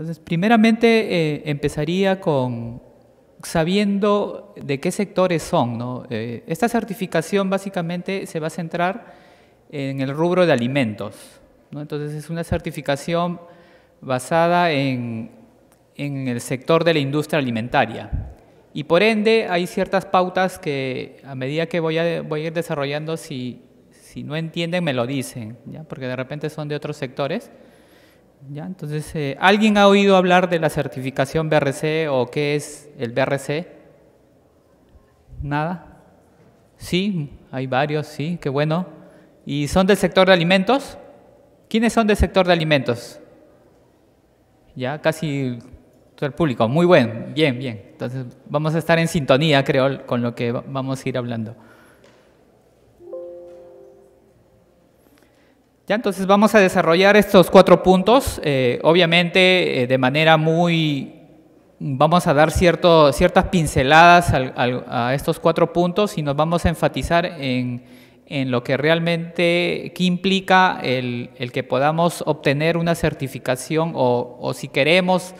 Entonces, primeramente eh, empezaría con sabiendo de qué sectores son. Eh, esta certificación básicamente se va a centrar en el rubro de alimentos. Entonces, es una certificación basada en, el sector de la industria alimentaria. Y por ende hay ciertas pautas que a medida que voy a, voy a ir desarrollando, si, si no entienden, me lo dicen, ¿ya? porque de repente son de otros sectores. ¿Ya? Entonces, eh, ¿alguien ha oído hablar de la certificación BRC o qué es el BRC? ¿Nada? Sí, hay varios, sí, qué bueno. ¿Y son del sector de alimentos? ¿Quiénes son del sector de alimentos? Ya, casi todo el público. Muy bueno, bien, bien. Entonces, vamos a estar en sintonía, creo, con lo que vamos a ir hablando. Ya, entonces vamos a desarrollar estos cuatro puntos, eh, obviamente eh, de manera muy... Vamos a dar cierto, ciertas pinceladas a estos cuatro puntos y nos vamos a enfatizar en, lo que realmente implica el, que podamos obtener una certificación o, si queremos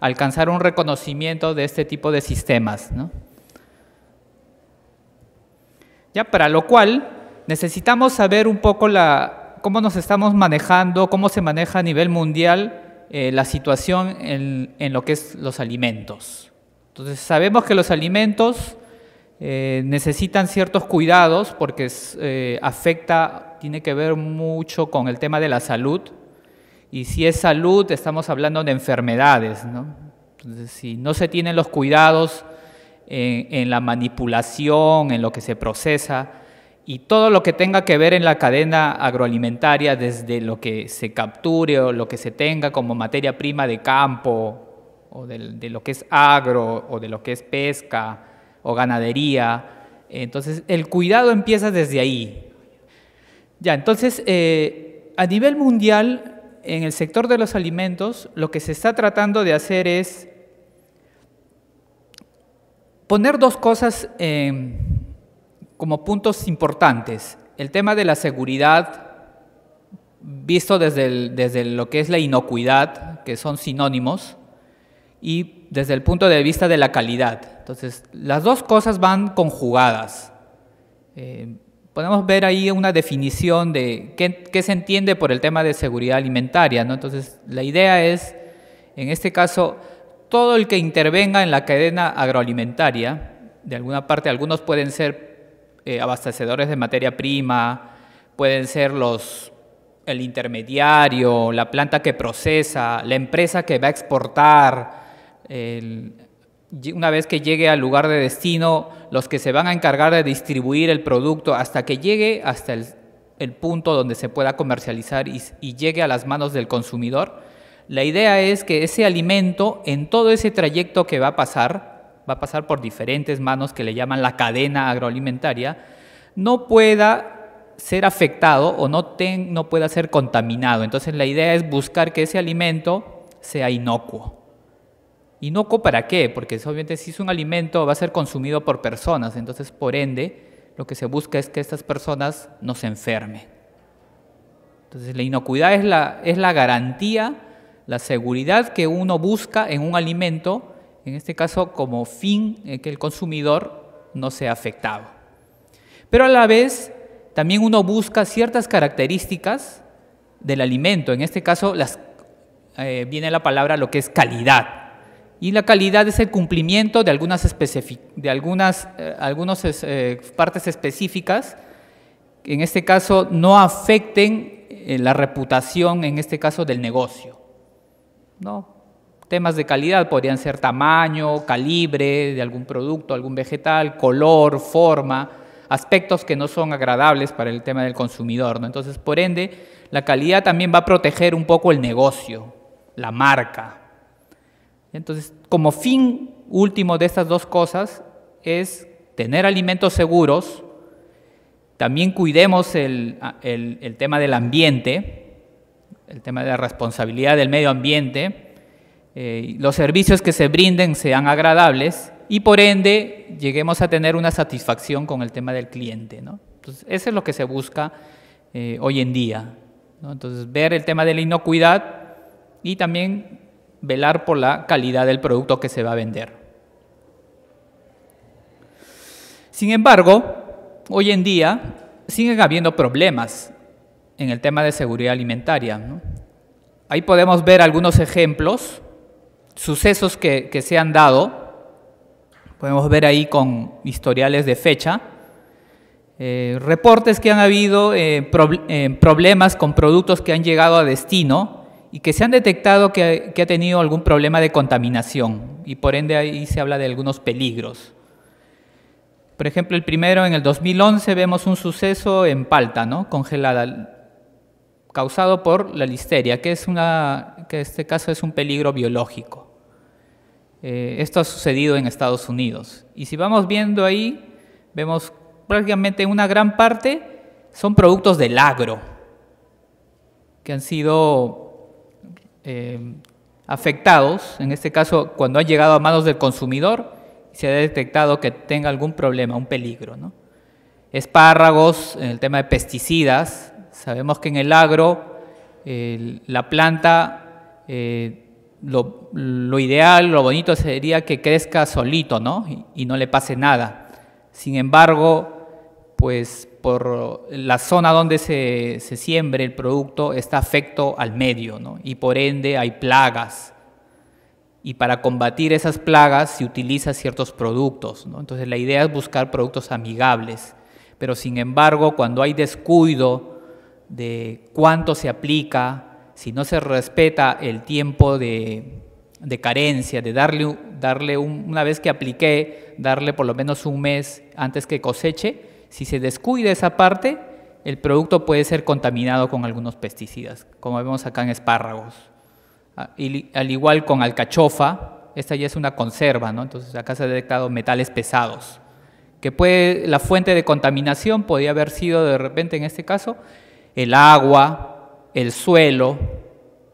alcanzar un reconocimiento de este tipo de sistemas. Ya, para lo cual necesitamos saber un poco la, cómo nos estamos manejando, cómo se maneja a nivel mundial eh, la situación en, lo que es los alimentos. Entonces sabemos que los alimentos eh, necesitan ciertos cuidados porque eh, afecta, tiene que ver mucho con el tema de la salud. Y si es salud, estamos hablando de enfermedades. si no se tienen los cuidados en la manipulación, en lo que se procesa, y todo lo que tenga que ver en la cadena agroalimentaria, desde lo que se capture o lo que se tenga como materia prima de campo, o de, lo que es agro, o de lo que es pesca, o ganadería. Entonces, el cuidado empieza desde ahí. Ya, entonces, eh, a nivel mundial, en el sector de los alimentos, lo que se está tratando de hacer es poner dos cosas... en como puntos importantes. El tema de la seguridad, visto desde, desde lo que es la inocuidad, que son sinónimos, y desde el punto de vista de la calidad. Entonces, las dos cosas van conjugadas. Eh, podemos ver ahí una definición de qué, qué, se entiende por el tema de seguridad alimentaria. ¿no? Entonces, la idea es, en este caso, todo el que intervenga en la cadena agroalimentaria, de alguna parte, algunos pueden ser eh, abastecedores de materia prima, pueden ser los el intermediario, la planta que procesa, la empresa que va a exportar, una vez que llegue al lugar de destino, los que se van a encargar de distribuir el producto hasta que llegue hasta el, punto donde se pueda comercializar y llegue a las manos del consumidor. La idea es que ese alimento, en todo ese trayecto que va a pasar, va a pasar por diferentes manos que le llaman la cadena agroalimentaria, no pueda ser afectado o no, no pueda ser contaminado. Entonces la idea es buscar que ese alimento sea inocuo. ¿Inocuo para qué? Porque obviamente si es un alimento va a ser consumido por personas, entonces por ende lo que se busca es que estas personas no se enfermen. Entonces la inocuidad es la garantía, la seguridad que uno busca en un alimento en este caso como fin eh, que el consumidor no sea afectado. Pero a la vez también uno busca ciertas características del alimento, en este caso eh, viene la palabra lo que es calidad. Y la calidad es el cumplimiento de algunas, eh, partes específicas, que en este caso no afecten la reputación, en este caso del negocio. ¿no? Temas de calidad podrían ser tamaño, calibre de algún producto, algún vegetal, color, forma, aspectos que no son agradables para el tema del consumidor. ¿no? Entonces, por ende, la calidad también va a proteger un poco el negocio, la marca. Entonces, como fin último de estas dos cosas es tener alimentos seguros, también cuidemos el, el tema del ambiente, el tema de la responsabilidad del medio ambiente, eh, los servicios que se brinden sean agradables y por ende lleguemos a tener una satisfacción con el tema del cliente. Entonces, eso es lo que se busca eh, hoy en día. Entonces, ver el tema de la inocuidad y también velar por la calidad del producto que se va a vender. Sin embargo, hoy en día siguen habiendo problemas en el tema de seguridad alimentaria. Ahí podemos ver algunos ejemplos sucesos que, se han dado, podemos ver ahí con historiales de fecha, eh, reportes que han habido eh, eh, problemas con productos que han llegado a destino y que se han detectado que, ha tenido algún problema de contaminación y por ende ahí se habla de algunos peligros. Por ejemplo, el primero en el 2011 vemos un suceso en palta, ¿no? congelada, causado por la listeria, que es una, que en este caso es un peligro biológico. Eh, esto ha sucedido en Estados Unidos. Y si vamos viendo ahí, vemos prácticamente una gran parte son productos del agro, que han sido eh, afectados, en este caso cuando han llegado a manos del consumidor, se ha detectado que tenga algún problema, un peligro. ¿no? Espárragos, en el tema de pesticidas, sabemos que en el agro la planta eh, lo, ideal, lo bonito sería que crezca solito, ¿no? Y, no le pase nada. Sin embargo, pues por la zona donde se, siembre el producto está afecto al medio, Y por ende hay plagas y para combatir esas plagas se utiliza ciertos productos. ¿no? Entonces la idea es buscar productos amigables, pero sin embargo cuando hay descuido de cuánto se aplica, si no se respeta el tiempo de, de carencia, de darle, darle una vez que apliqué, darle por lo menos un mes antes que coseche, si se descuida esa parte, el producto puede ser contaminado con algunos pesticidas, como vemos acá en espárragos. Ah, y, al igual con alcachofa, esta ya es una conserva, ¿no? entonces acá se han detectado metales pesados, que puede, la fuente de contaminación podría haber sido de repente en este caso el agua, el suelo,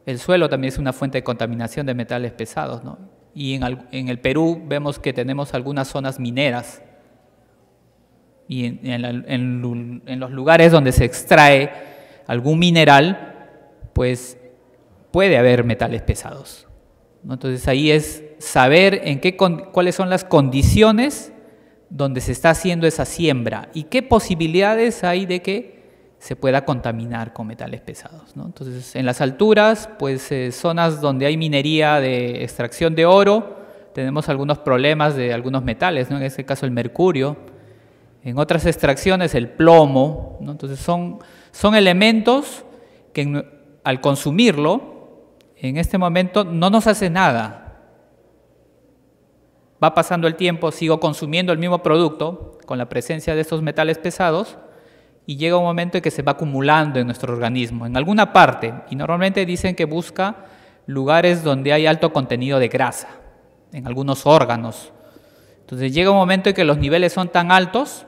el suelo también es una fuente de contaminación de metales pesados, Y en, el Perú vemos que tenemos algunas zonas mineras y en, los lugares donde se extrae algún mineral, pues puede haber metales pesados. Entonces ahí es saber en qué cuáles son las condiciones donde se está haciendo esa siembra y qué posibilidades hay de que se pueda contaminar con metales pesados. Entonces, en las alturas, pues eh, zonas donde hay minería de extracción de oro, tenemos algunos problemas de algunos metales, en este caso el mercurio, en otras extracciones el plomo, entonces son, son elementos que al consumirlo, en este momento no nos hace nada. Va pasando el tiempo, sigo consumiendo el mismo producto con la presencia de estos metales pesados, y llega un momento en que se va acumulando en nuestro organismo, en alguna parte, y normalmente dicen que busca lugares donde hay alto contenido de grasa, en algunos órganos. Entonces llega un momento en que los niveles son tan altos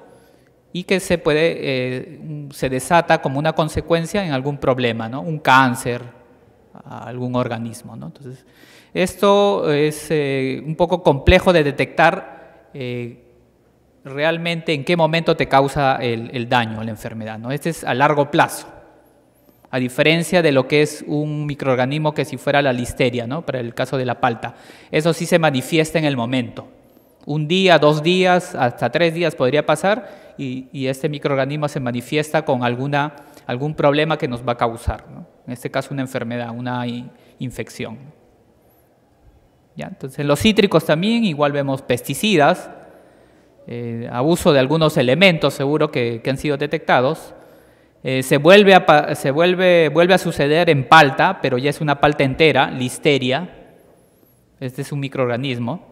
y que se puede eh, se desata como una consecuencia en algún problema, ¿no? Un cáncer, a algún organismo, Entonces esto es eh, un poco complejo de detectar eh, realmente en qué momento te causa el, daño, la enfermedad. ¿no? Este es a largo plazo, a diferencia de lo que es un microorganismo que si fuera la listeria, ¿no? para el caso de la palta. Eso sí se manifiesta en el momento. Un día, dos días, hasta tres días podría pasar y, este microorganismo se manifiesta con algún problema que nos va a causar. En este caso una enfermedad, una infección. ¿Ya? Entonces, en los cítricos también, igual vemos pesticidas, eh, abuso de algunos elementos seguro que, han sido detectados. Eh, se, vuelve a, suceder en palta, pero ya es una palta entera, listeria. Este es un microorganismo.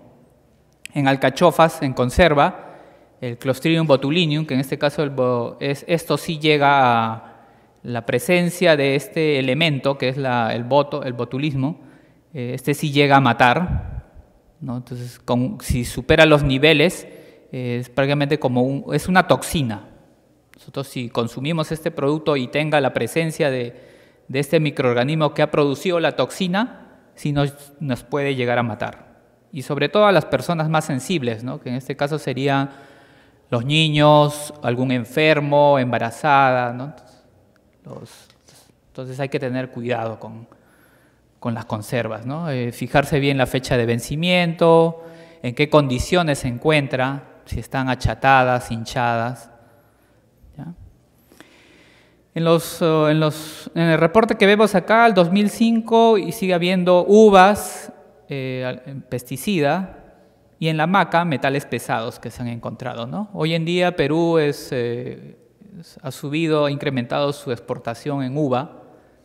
En alcachofas, en conserva, el Clostridium botulinum, que en este caso esto sí llega a la presencia de este elemento, que es el boto, el botulismo, eh, este sí llega a matar. Entonces, si supera los niveles, es prácticamente como es una toxina. Nosotros si consumimos este producto y tenga la presencia de, de este microorganismo que ha producido la toxina, sí nos, nos, puede llegar a matar. Y sobre todo a las personas más sensibles, ¿no? que en este caso serían los niños, algún enfermo, embarazada. entonces hay que tener cuidado con, con las conservas, ¿no? Eh, fijarse bien la fecha de vencimiento, en qué condiciones se encuentra, si están achatadas, hinchadas. En, los, eh, en, los, en, el reporte que vemos acá, el 2005, y sigue habiendo uvas, eh, pesticida, y en la maca, metales pesados que se han encontrado. Hoy en día Perú eh, es, ha subido, ha incrementado su exportación en uva,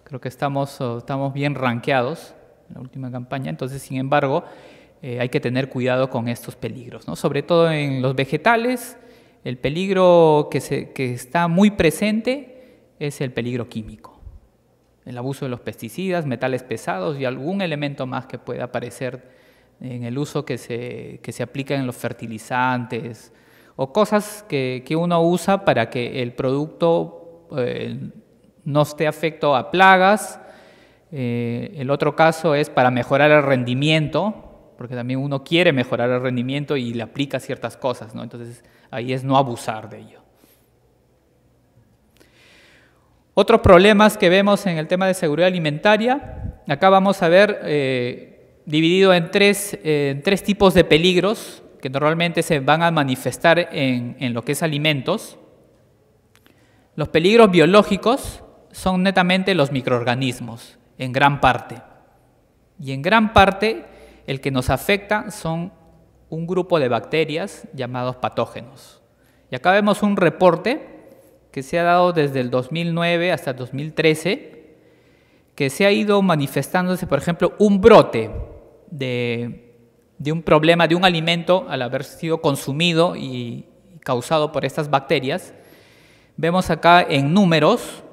creo que estamos, oh, estamos bien ranqueados en la última campaña, entonces, sin embargo, eh, hay que tener cuidado con estos peligros, ¿no? sobre todo en los vegetales. El peligro que, está muy presente es el peligro químico, el abuso de los pesticidas, metales pesados y algún elemento más que pueda aparecer en el uso que se, aplica en los fertilizantes o cosas que, uno usa para que el producto eh, no esté afecto a plagas. Eh, el otro caso es para mejorar el rendimiento, porque también uno quiere mejorar el rendimiento y le aplica ciertas cosas, ¿no? Entonces ahí es no abusar de ello. Otros problemas que vemos en el tema de seguridad alimentaria, acá vamos a ver eh, dividido en tres, eh, tres, tipos de peligros que normalmente se van a manifestar en, en lo que es alimentos. Los peligros biológicos son netamente los microorganismos, en gran parte. Y en gran parte el que nos afecta son un grupo de bacterias llamados patógenos. Y acá vemos un reporte que se ha dado desde el 2009 hasta el 2013, que se ha ido manifestándose, por ejemplo, un brote de, un problema de un alimento al haber sido consumido y causado por estas bacterias. Vemos acá en números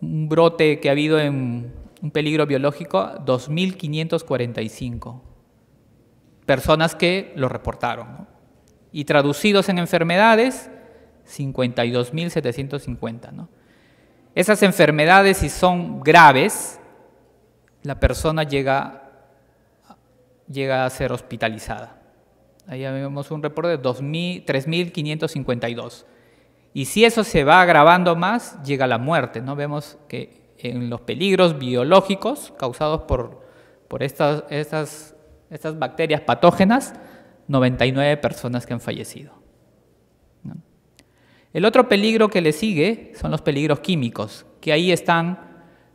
un brote que ha habido en un peligro biológico, 2.545 personas que lo reportaron. Y traducidos en enfermedades, 52.750. Esas enfermedades, si son graves, la persona llega, llega a ser hospitalizada. Ahí vemos un reporte de 3.552. Y si eso se va agravando más, llega la muerte. ¿no? Vemos que en los peligros biológicos causados por, por estas, estas estas bacterias patógenas, 99 personas que han fallecido. El otro peligro que le sigue son los peligros químicos, que ahí están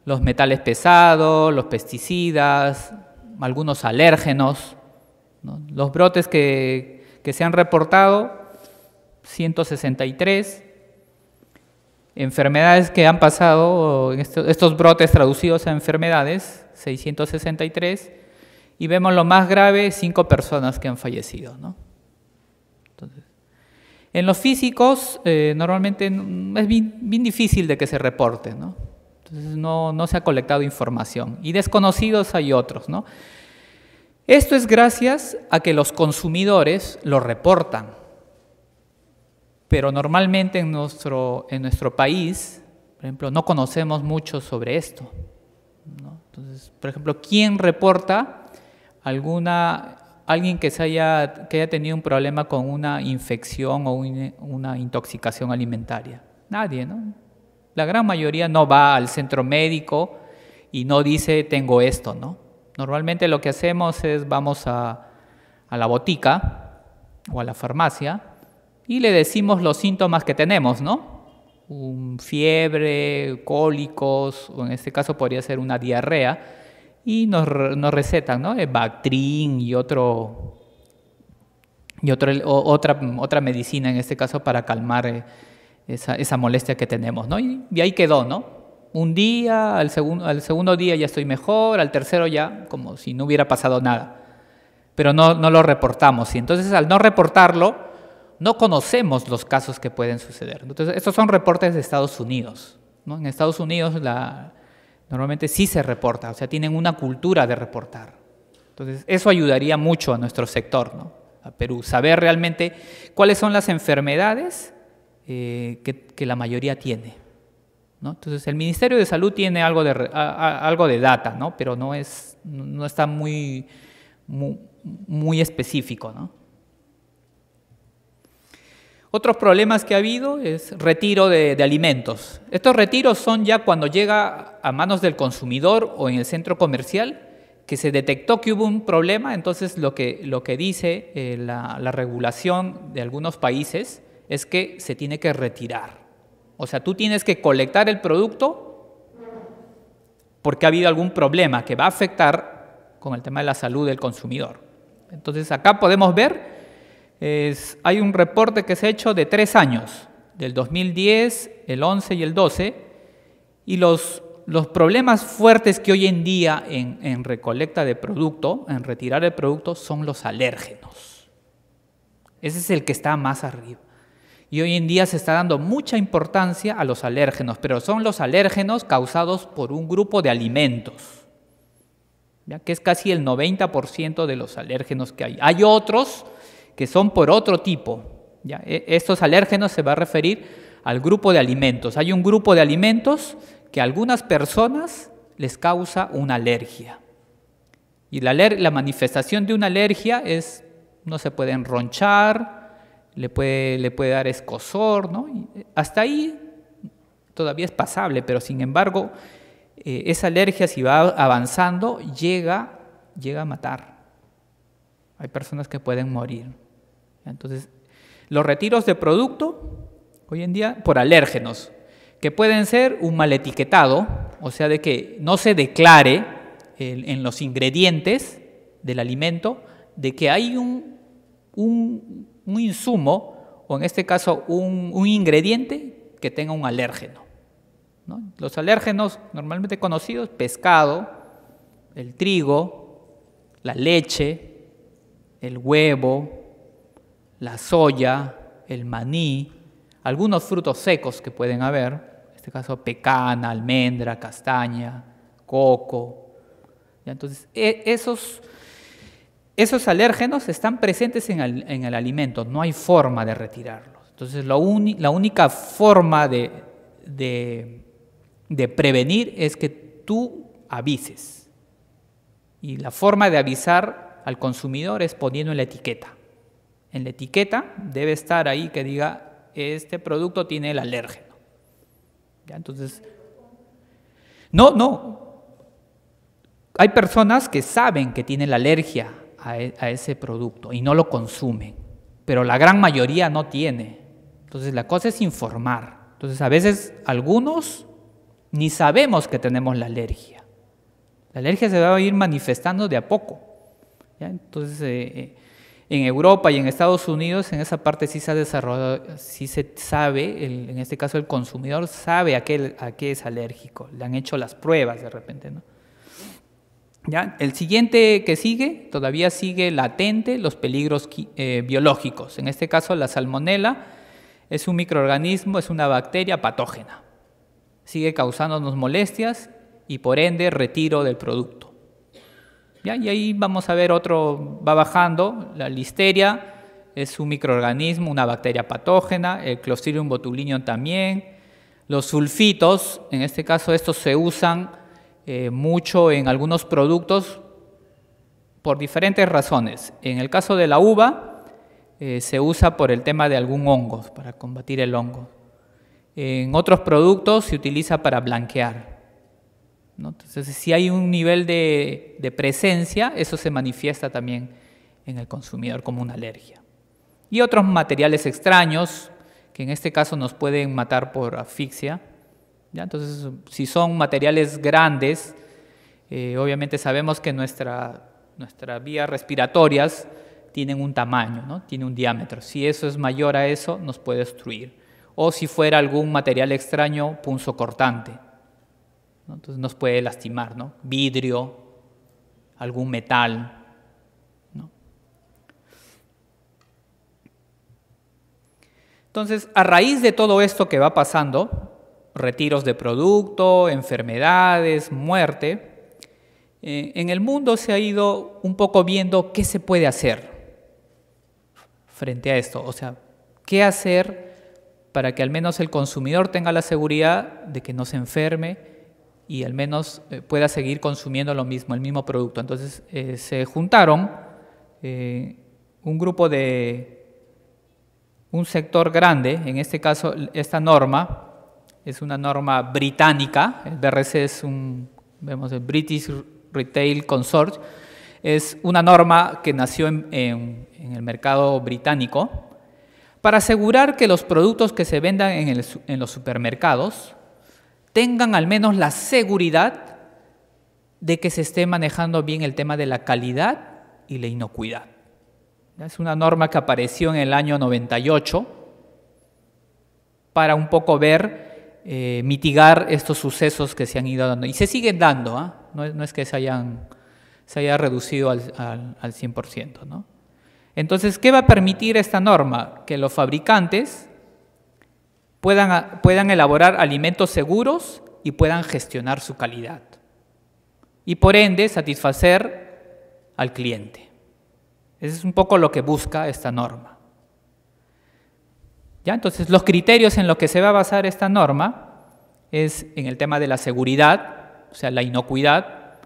los metales pesados, los pesticidas, algunos alérgenos. Los brotes que, que se han reportado, 163. Enfermedades que han pasado, estos brotes traducidos a enfermedades, 663 y vemos lo más grave, cinco personas que han fallecido. ¿no? en los físicos, eh, normalmente es bien, bien, difícil de que se reporte, ¿no? Entonces no, se ha colectado información. Y desconocidos hay otros, ¿no? Esto es gracias a que los consumidores lo reportan. Pero normalmente en nuestro, en nuestro país, por ejemplo, no conocemos mucho sobre esto. Entonces, por ejemplo, ¿quién reporta alguna alguien que, haya, tenido un problema con una infección o una intoxicación alimentaria. Nadie, ¿no? La gran mayoría no va al centro médico y no dice tengo esto, ¿no? Normalmente lo que hacemos es vamos a, a la botica o a la farmacia y le decimos los síntomas que tenemos, ¿no? Un fiebre, cólicos, o en este caso podría ser una diarrea y nos, nos recetan, ¿no? Eh, Bactrin y otro y otro, otra, otra medicina en este caso para calmar eh, esa, molestia que tenemos, ¿no? Y, ahí quedó, ¿no? Un día, al segundo, al segundo día ya estoy mejor, al tercero ya como si no hubiera pasado nada, pero no, no lo reportamos. Y entonces al no reportarlo, no conocemos los casos que pueden suceder. Entonces, estos son reportes de Estados Unidos. En Estados Unidos la, Normalmente sí se reporta, o sea, tienen una cultura de reportar. Entonces, eso ayudaría mucho a nuestro sector, ¿no? A Perú, saber realmente cuáles son las enfermedades eh, que, la mayoría tiene. ¿no? Entonces, el Ministerio de Salud tiene algo de, algo de data, ¿no? Pero no, es, no está muy, muy, específico, ¿no? Otros problemas que ha habido es retiro de, de, alimentos. Estos retiros son ya cuando llega a manos del consumidor o en el centro comercial, que se detectó que hubo un problema, entonces lo que, lo que dice eh, la, regulación de algunos países es que se tiene que retirar. O sea, tú tienes que colectar el producto porque ha habido algún problema que va a afectar con el tema de la salud del consumidor. Entonces acá podemos ver, hay un reporte que se ha hecho de tres años, del 2010, el 11 y el 12, y los los problemas fuertes que hoy en día en, recolecta de producto, en retirar el producto, son los alérgenos. Ese es el que está más arriba. Y hoy en día se está dando mucha importancia a los alérgenos, pero son los alérgenos causados por un grupo de alimentos, ¿ya? que es casi el 90% de los alérgenos que hay. Hay otros que son por otro tipo. E, estos alérgenos se va a referir al grupo de alimentos. Hay un grupo de alimentos que a algunas personas les causa una alergia. Y la, manifestación de una alergia es, no se puede enronchar, le puede, le puede dar escosor, ¿no? Eh, hasta ahí todavía es pasable, pero sin embargo, eh, esa alergia si va avanzando, llega, llega a matar. Hay personas que pueden morir. Entonces, los retiros de producto, hoy en día, por alérgenos, que pueden ser un mal etiquetado, o sea, de que no se declare en, los ingredientes del alimento de que hay un, insumo, o en este caso un, ingrediente que tenga un alérgeno. Los alérgenos normalmente conocidos, pescado, el trigo, la leche, el huevo, la soya, el maní, algunos frutos secos que pueden haber, este caso pecana, almendra, castaña, coco. Entonces, e, esos, esos alérgenos están presentes en el, alimento, no hay forma de retirarlos. Entonces, la, la única forma de, de prevenir es que tú avises. Y la forma de avisar al consumidor es poniendo en la etiqueta. En la etiqueta debe estar ahí que diga, este producto tiene el alérgeno. Entonces, no, no. Hay personas que saben que tienen la alergia e, a, ese producto y no lo consumen, pero la gran mayoría no tiene. Entonces, la cosa es informar. Entonces, a veces algunos ni sabemos que tenemos la alergia. La alergia se va a ir manifestando de a poco. Entonces, eh, eh, en Europa y en Estados Unidos, en esa parte sí se ha desarrollado, sí se sabe, en este caso el consumidor sabe a qué, a qué es alérgico, le han hecho las pruebas de repente, ¿no? ¿Ya? El siguiente que sigue, todavía sigue latente los peligros eh, biológicos. En este caso, la salmonela es un microorganismo, es una bacteria patógena. Sigue causándonos molestias y por ende retiro del producto. Y ahí vamos a ver otro, va bajando, la listeria es un microorganismo, una bacteria patógena, el Clostridium botulinum también, los sulfitos, en este caso estos se usan eh, mucho en algunos productos por diferentes razones. En el caso de la uva, eh, se usa por el tema de algún hongo, para combatir el hongo. En otros productos se utiliza para blanquear. Entonces, si hay un nivel de, presencia, eso se manifiesta también en el consumidor como una alergia. Y otros materiales extraños, que en este caso nos pueden matar por asfixia. ¿ya? Entonces, si son materiales grandes, eh, obviamente sabemos que nuestras vías respiratorias tienen un tamaño, ¿no? tiene un diámetro. Si eso es mayor a eso, nos puede destruir. O si fuera algún material extraño punzocortante, entonces nos puede lastimar, ¿no? Vidrio, algún metal. ¿no? Entonces, a raíz de todo esto que va pasando, retiros de producto, enfermedades, muerte, eh, en el mundo se ha ido un poco viendo qué se puede hacer frente a esto, o sea, qué hacer para que al menos el consumidor tenga la seguridad de que no se enferme, y al menos eh, pueda seguir consumiendo lo mismo, el mismo producto. Entonces eh, se juntaron eh, un grupo de un sector grande, en este caso esta norma es una norma británica, el BRC es un, vemos el British Retail Consort, es una norma que nació en, el mercado británico para asegurar que los productos que se vendan en los supermercados tengan al menos la seguridad de que se esté manejando bien el tema de la calidad y la inocuidad. Es una norma que apareció en el año 98 para un poco ver, eh, mitigar estos sucesos que se han ido dando. Y se siguen dando, ¿ah? no, es que se, hayan, haya reducido al, 100%. Entonces, ¿qué va a permitir esta norma? Que los fabricantes puedan, elaborar alimentos seguros y puedan gestionar su calidad. Y por ende, satisfacer al cliente. Eso es un poco lo que busca esta norma. ¿Ya? Entonces, los criterios en los que se va a basar esta norma es en el tema de la seguridad, o sea, la inocuidad,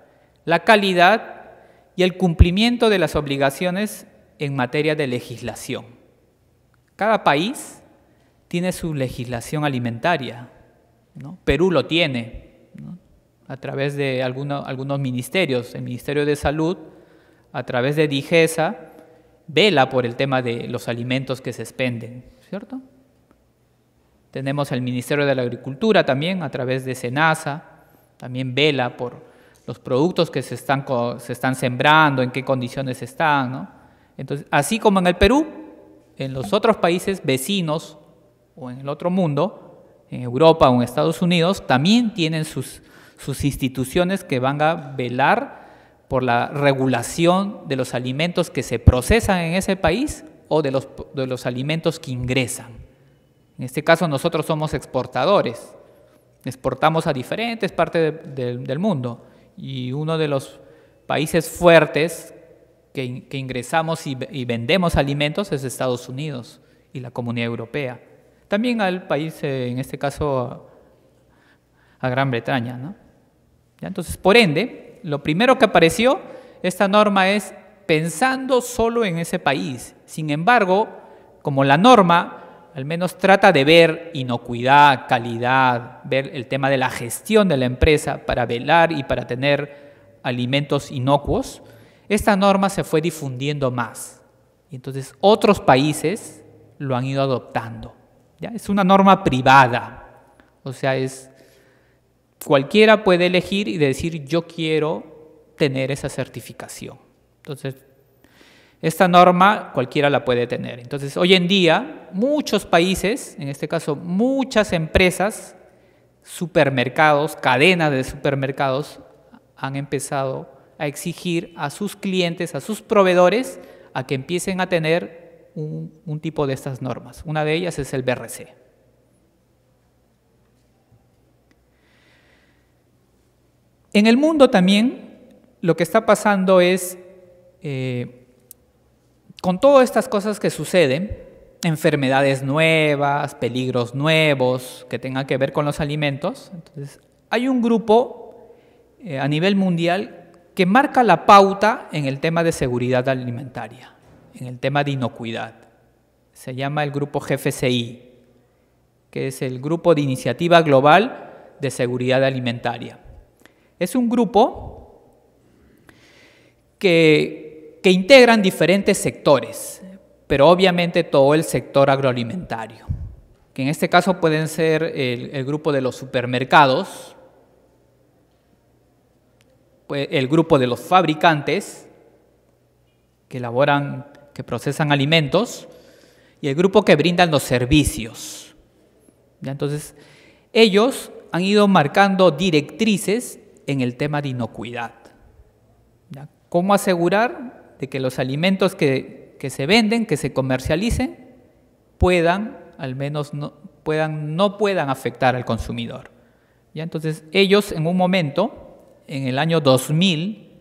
la calidad y el cumplimiento de las obligaciones en materia de legislación. Cada país tiene su legislación alimentaria. ¿no? Perú lo tiene a través de algunos ministerios. El Ministerio de Salud, a través de DIGESA, vela por el tema de los alimentos que se expenden, ¿cierto? Tenemos el Ministerio de la Agricultura también, a través de SENASA, también vela por los productos que se están, se están sembrando, en qué condiciones están, ¿no? Entonces, así como en el Perú, en los otros países vecinos o en el otro mundo, en Europa o en Estados Unidos, también tienen sus, instituciones que van a velar por la regulación de los alimentos que se procesan en ese país o de los, alimentos que ingresan. En este caso nosotros somos exportadores, exportamos a diferentes partes del mundo y uno de los países fuertes que, ingresamos y vendemos alimentos es Estados Unidos y la Comunidad Europea. También al país, eh, en este caso, a, Gran Bretaña. Entonces, por ende, lo primero que apareció, esta norma es pensando solo en ese país. Sin embargo, como la norma al menos trata de ver inocuidad, calidad, ver el tema de la gestión de la empresa para velar y para tener alimentos inocuos, esta norma se fue difundiendo más. Y entonces otros países lo han ido adoptando. Es una norma privada, o sea, es cualquiera puede elegir y decir yo quiero tener esa certificación. Entonces, esta norma cualquiera la puede tener. Entonces, hoy en día, muchos países, en este caso muchas empresas, supermercados, cadenas de supermercados, han empezado a exigir a sus clientes, a sus proveedores, a que empiecen a tener un, tipo de estas normas. Una de ellas es el BRC. En el mundo también lo que está pasando es, eh, con todas estas cosas que suceden, enfermedades nuevas, peligros nuevos que tengan que ver con los alimentos, entonces hay un grupo eh, a nivel mundial que marca la pauta en el tema de seguridad alimentaria en el tema de inocuidad. Se llama el grupo GFCI, que es el Grupo de Iniciativa Global de Seguridad Alimentaria. Es un grupo que, integran diferentes sectores, pero obviamente todo el sector agroalimentario, que en este caso pueden ser el, el grupo de los supermercados, pues, el grupo de los fabricantes, que elaboran que procesan alimentos, y el grupo que brindan los servicios. Entonces, ellos han ido marcando directrices en el tema de inocuidad. ¿Cómo asegurar de que los alimentos que, se venden, que se comercialicen, puedan, al menos no puedan, no puedan afectar al consumidor? ¿Ya? Entonces, ellos en un momento, en el año 2000,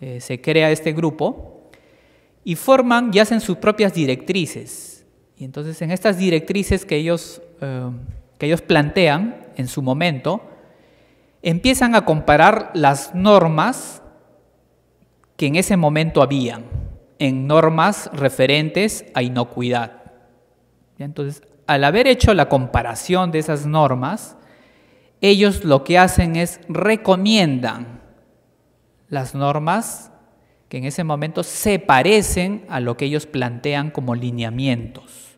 eh, se crea este grupo y forman y hacen sus propias directrices. Y entonces en estas directrices que ellos, eh, que ellos plantean en su momento, empiezan a comparar las normas que en ese momento habían, en normas referentes a inocuidad. Entonces, al haber hecho la comparación de esas normas, ellos lo que hacen es recomiendan las normas que en ese momento se parecen a lo que ellos plantean como lineamientos.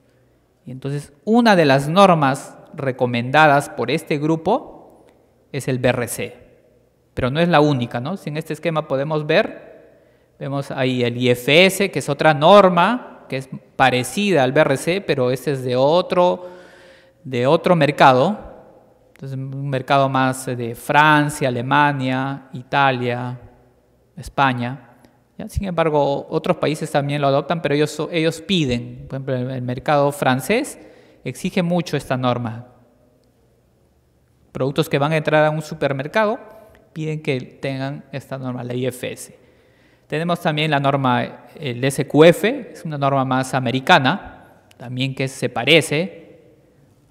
Y entonces una de las normas recomendadas por este grupo es el BRC, pero no es la única, ¿no? Si en este esquema podemos ver, vemos ahí el IFS, que es otra norma que es parecida al BRC, pero este es de otro, de otro mercado, entonces, un mercado más eh, de Francia, Alemania, Italia, España. Sin embargo, otros países también lo adoptan, pero ellos, piden, por ejemplo, el mercado francés exige mucho esta norma. Productos que van a entrar a un supermercado piden que tengan esta norma, la IFS. Tenemos también la norma, el SQF, es una norma más americana, también que se parece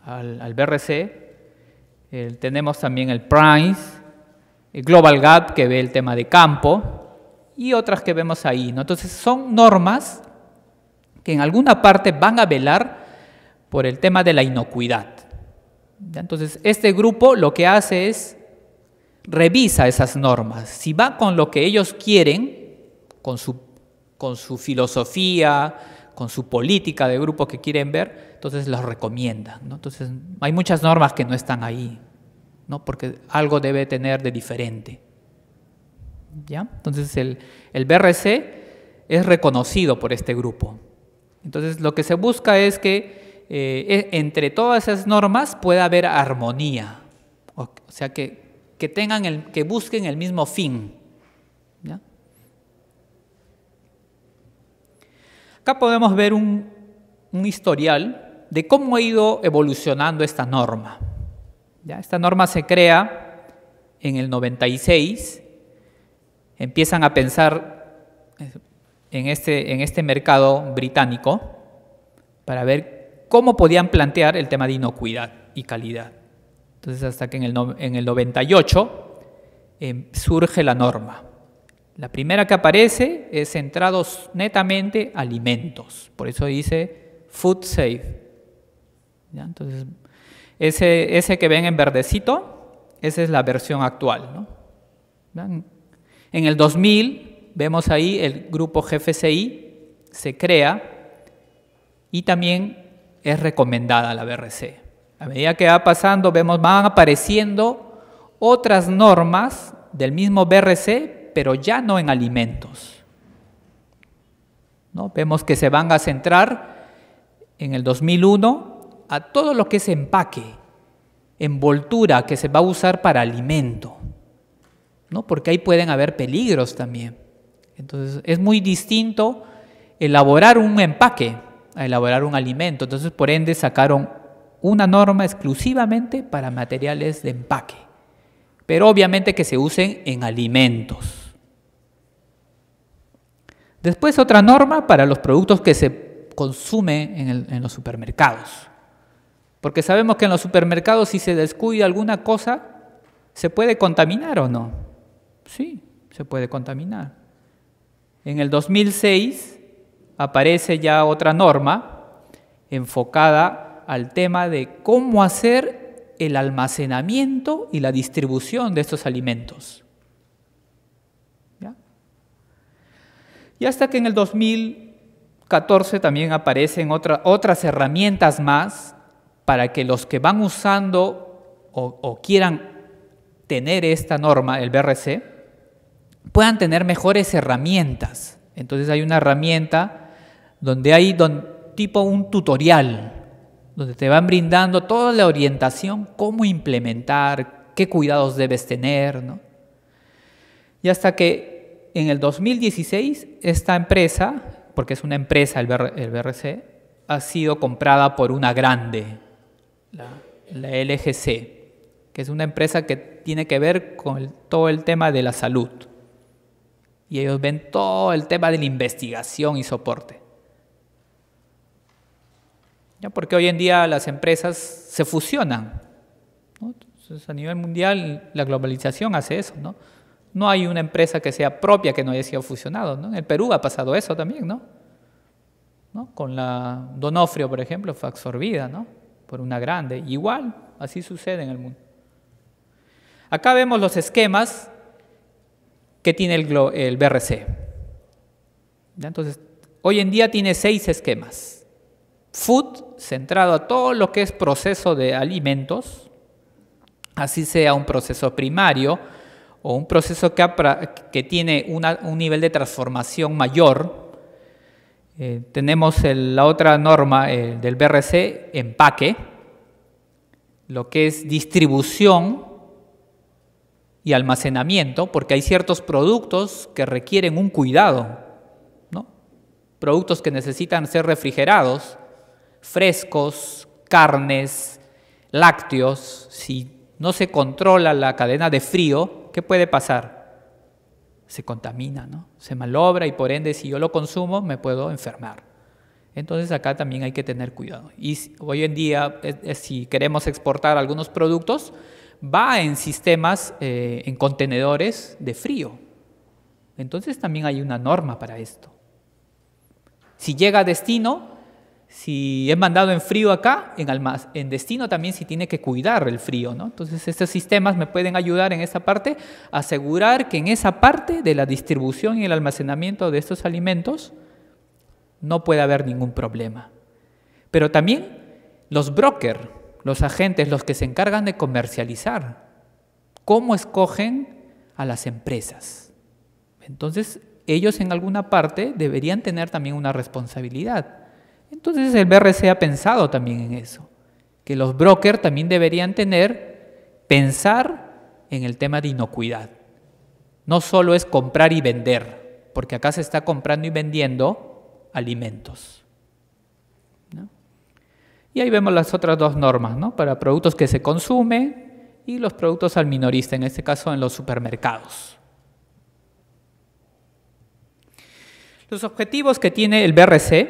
al, BRC. tenemos también el PRICE, el Global GAP, que ve el tema de campo, y otras que vemos ahí. ¿no? Entonces son normas que en alguna parte van a velar por el tema de la inocuidad. Entonces este grupo lo que hace es revisa esas normas. Si va con lo que ellos quieren, con su, con su filosofía, con su política de grupo que quieren ver, entonces los recomienda. Entonces hay muchas normas que no están ahí, ¿no? porque algo debe tener de diferente. Entonces el, BRC es reconocido por este grupo. Entonces lo que se busca es que eh, e, entre todas esas normas pueda haber armonía, o, sea, que, tengan el, que busquen el mismo fin. Acá podemos ver un, un, historial de cómo ha ido evolucionando esta norma. ¿ya? Esta norma se crea en el 96 empiezan a pensar en este, en este mercado británico para ver cómo podían plantear el tema de inocuidad y calidad. Entonces, hasta que en el, 98 eh, surge la norma. La primera que aparece es centrados netamente alimentos. Por eso dice Food Safe. Entonces, ese, ese, que ven en verdecito, esa es la versión actual. ¿no? En el 2000, vemos ahí, el grupo GFCI se crea y también es recomendada la BRC. A medida que va pasando, vemos, van apareciendo otras normas del mismo BRC, pero ya no en alimentos. Vemos que se van a centrar en el 2001 a todo lo que es empaque, envoltura que se va a usar para alimento. Porque ahí pueden haber peligros también. Entonces, es muy distinto elaborar un empaque a elaborar un alimento. Entonces, por ende, sacaron una norma exclusivamente para materiales de empaque. Pero obviamente que se usen en alimentos. Después otra norma para los productos que se consumen en, en los supermercados. Porque sabemos que en los supermercados si se descuida alguna cosa, se puede contaminar o no. Sí, se puede contaminar. En el 2006 aparece ya otra norma enfocada al tema de cómo hacer el almacenamiento y la distribución de estos alimentos. Y hasta que en el 2014 también aparecen otras herramientas más para que los que van usando o quieran tener esta norma, el BRC, puedan tener mejores herramientas. Entonces hay una herramienta donde hay tipo un tutorial, donde te van brindando toda la orientación, cómo implementar, qué cuidados debes tener. Y hasta que en el 2016 esta empresa, porque es una empresa el, BRC, ha sido comprada por una grande, la, LGC, que es una empresa que tiene que ver con todo el tema de la salud y ellos ven todo el tema de la investigación y soporte. ¿Ya? Porque hoy en día las empresas se fusionan. a nivel mundial la globalización hace eso. ¿no? no hay una empresa que sea propia que no haya sido fusionada. En el Perú ha pasado eso también. ¿no? ¿No? Con la Donofrio, por ejemplo, fue absorbida ¿no? por una grande. Igual, así sucede en el mundo. Acá vemos los esquemas que tiene el, BRC. Entonces, hoy en día tiene seis esquemas. Food, centrado a todo lo que es proceso de alimentos, así sea un proceso primario o un proceso que, tiene un nivel de transformación mayor. Eh, tenemos la otra norma eh, del BRC, empaque, lo que es distribución y almacenamiento, porque hay ciertos productos que requieren un cuidado, ¿no? Productos que necesitan ser refrigerados, frescos, carnes, lácteos, si no se controla la cadena de frío, ¿qué puede pasar? Se contamina, ¿no? Se malobra y por ende si yo lo consumo me puedo enfermar. Entonces acá también hay que tener cuidado. Y hoy en día, si queremos exportar algunos productos, va en sistemas, eh, en contenedores de frío. Entonces también hay una norma para esto. Si llega a destino, si es mandado en frío acá, en, destino también si tiene que cuidar el frío, ¿no? Entonces estos sistemas me pueden ayudar en esa parte, a asegurar que en esa parte de la distribución y el almacenamiento de estos alimentos no puede haber ningún problema. Pero también los brokers los agentes, los que se encargan de comercializar, cómo escogen a las empresas. Entonces, ellos en alguna parte deberían tener también una responsabilidad. Entonces, el BRC ha pensado también en eso, que los brokers también deberían tener, pensar en el tema de inocuidad. No solo es comprar y vender, porque acá se está comprando y vendiendo alimentos. Y ahí vemos las otras dos normas, ¿no? Para productos que se consumen y los productos al minorista, en este caso en los supermercados. Los objetivos que tiene el BRC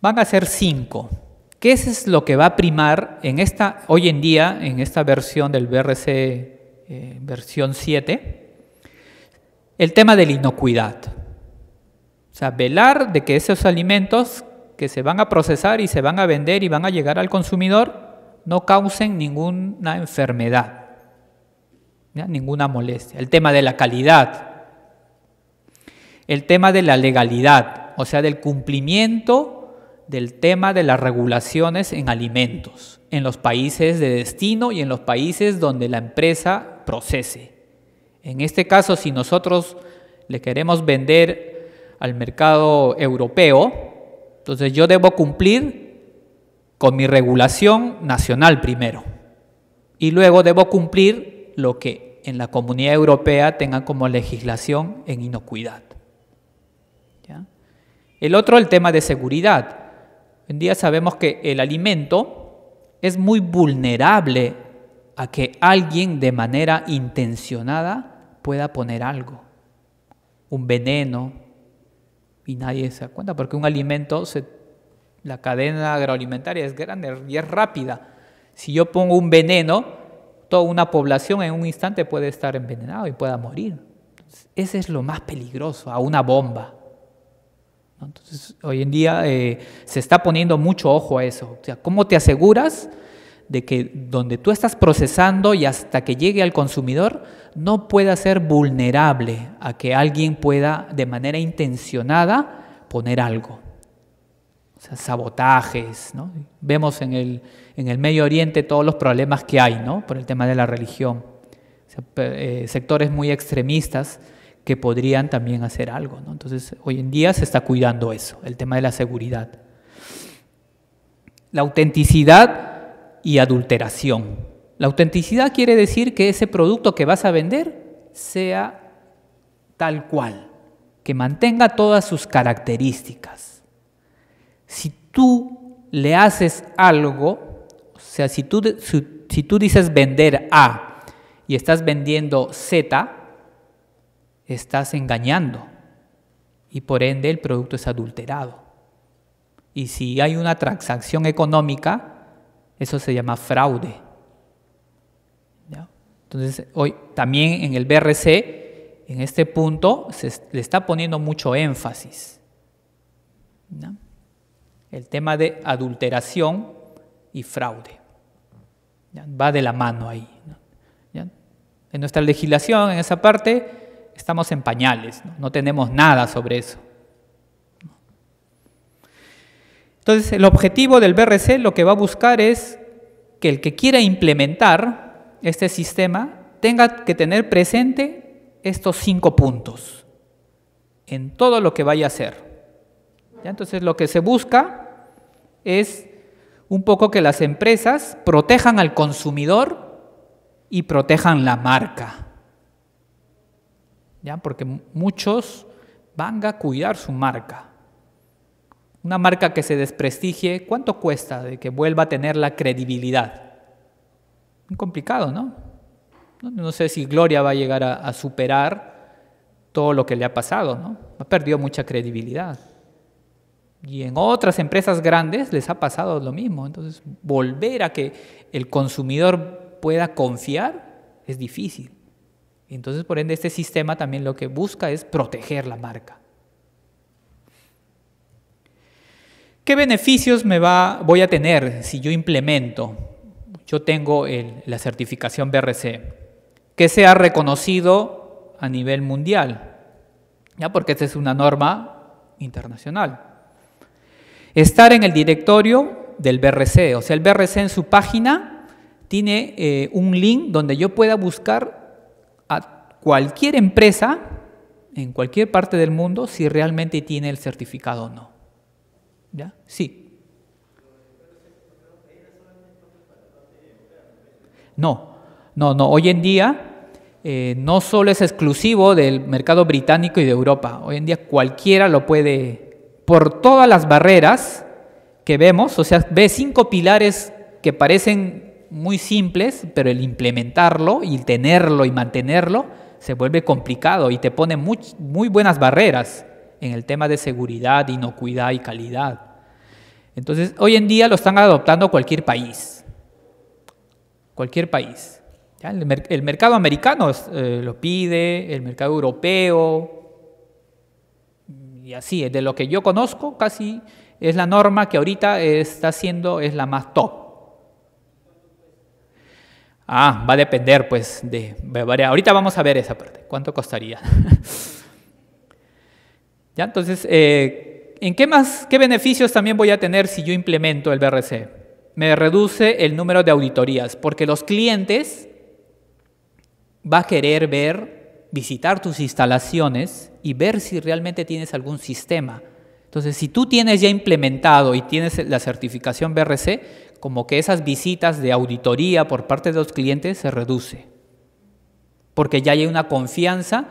van a ser cinco. ¿Qué es lo que va a primar en esta, hoy en día, en esta versión del BRC eh, versión 7? El tema de la inocuidad. O sea, velar de que esos alimentos que se van a procesar y se van a vender y van a llegar al consumidor no causen ninguna enfermedad, ninguna molestia. El tema de la calidad, el tema de la legalidad, o sea, del cumplimiento del tema de las regulaciones en alimentos, en los países de destino y en los países donde la empresa procese. En este caso, si nosotros le queremos vender al mercado europeo, entonces yo debo cumplir con mi regulación nacional primero y luego debo cumplir lo que en la comunidad europea tenga como legislación en inocuidad. El otro, el tema de seguridad. Hoy en día sabemos que el alimento es muy vulnerable a que alguien de manera intencionada pueda poner algo, un veneno, y nadie se da cuenta, porque un alimento, la cadena agroalimentaria es grande y es rápida. Si yo pongo un veneno, toda una población en un instante puede estar envenenada y pueda morir. ese es lo más peligroso, a una bomba. Entonces, hoy en día eh, se está poniendo mucho ojo a eso. O sea, ¿cómo te aseguras? de que donde tú estás procesando y hasta que llegue al consumidor, no pueda ser vulnerable a que alguien pueda de manera intencionada poner algo. sabotajes, Vemos en el, en el Medio Oriente todos los problemas que hay, ¿no? Por el tema de la religión. Eh, sectores muy extremistas que podrían también hacer algo, Entonces, hoy en día se está cuidando eso, el tema de la seguridad. La autenticidad y adulteración. La autenticidad quiere decir que ese producto que vas a vender sea tal cual, que mantenga todas sus características. Si tú le haces algo, o sea, si tú, tú dices vender A y estás vendiendo Z, estás engañando y por ende el producto es adulterado. Y si hay una transacción económica, eso se llama fraude. Entonces, hoy también en el BRC, en este punto, se le está poniendo mucho énfasis. El tema de adulteración y fraude. Va de la mano ahí. En nuestra legislación, en esa parte, estamos en pañales, no tenemos nada sobre eso. Entonces, el objetivo del BRC lo que va a buscar es que el que quiera implementar este sistema tenga que tener presente estos cinco puntos en todo lo que vaya a hacer. Entonces, lo que se busca es un poco que las empresas protejan al consumidor y protejan la marca. ¿Ya? Porque muchos van a cuidar su marca. Una marca que se desprestigie, ¿cuánto cuesta de que vuelva a tener la credibilidad? Muy complicado, ¿no? No, sé si Gloria va a llegar a, a superar todo lo que le ha pasado, ¿no? Ha perdido mucha credibilidad. Y en otras empresas grandes les ha pasado lo mismo. Entonces, volver a que el consumidor pueda confiar es difícil. Entonces, por ende, este sistema también lo que busca es proteger la marca. ¿Qué beneficios me va, voy a tener si yo implemento? Yo tengo la certificación BRC, que sea reconocido a nivel mundial, ¿ya? porque esta es una norma internacional. Estar en el directorio del BRC, o sea, el BRC en su página tiene eh, un link donde yo pueda buscar a cualquier empresa en cualquier parte del mundo si realmente tiene el certificado o no. ¿Ya? Sí. No, no, no. Hoy en día eh, no solo es exclusivo del mercado británico y de Europa. Hoy en día cualquiera lo puede, por todas las barreras que vemos, o sea, ve cinco pilares que parecen muy simples, pero el implementarlo y tenerlo y mantenerlo se vuelve complicado y te pone muy buenas barreras en el tema de seguridad, inocuidad y calidad. Entonces, hoy en día lo están adoptando cualquier país. Cualquier país. El, mercado americano eh, lo pide, el mercado europeo, y así, de lo que yo conozco, casi es la norma que ahorita está siendo, es la más top. Ah, va a depender pues de, ahorita vamos a ver esa parte, cuánto costaría. Entonces, eh, ¿en qué más, qué beneficios también voy a tener si yo implemento el BRC? Me reduce el número de auditorías, porque los clientes van a querer ver, visitar tus instalaciones y ver si realmente tienes algún sistema. Entonces, si tú tienes ya implementado y tienes la certificación BRC, como que esas visitas de auditoría por parte de los clientes se reduce, porque ya hay una confianza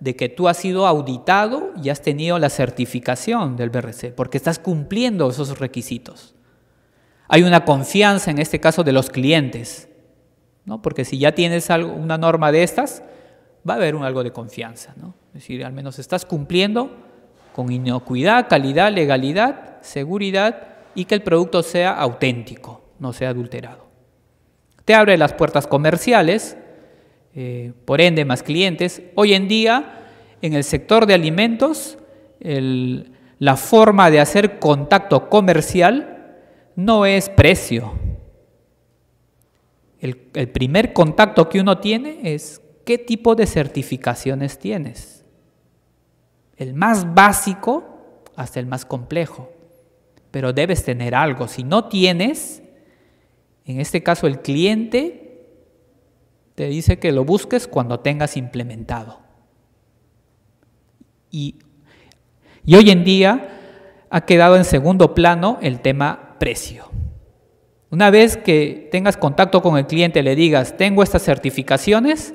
de que tú has sido auditado y has tenido la certificación del BRC, porque estás cumpliendo esos requisitos. Hay una confianza en este caso de los clientes, porque si ya tienes algo, una norma de estas, va a haber un algo de confianza. Es decir, al menos estás cumpliendo con inocuidad, calidad, legalidad, seguridad y que el producto sea auténtico, no sea adulterado. Te abre las puertas comerciales eh, por ende más clientes. Hoy en día, en el sector de alimentos, la forma de hacer contacto comercial no es precio. el primer contacto que uno tiene es qué tipo de certificaciones tienes. El más básico hasta el más complejo. Pero debes tener algo. Si no tienes, en este caso el cliente te dice que lo busques cuando tengas implementado. Y, hoy en día ha quedado en segundo plano el tema precio. Una vez que tengas contacto con el cliente, le digas, tengo estas certificaciones,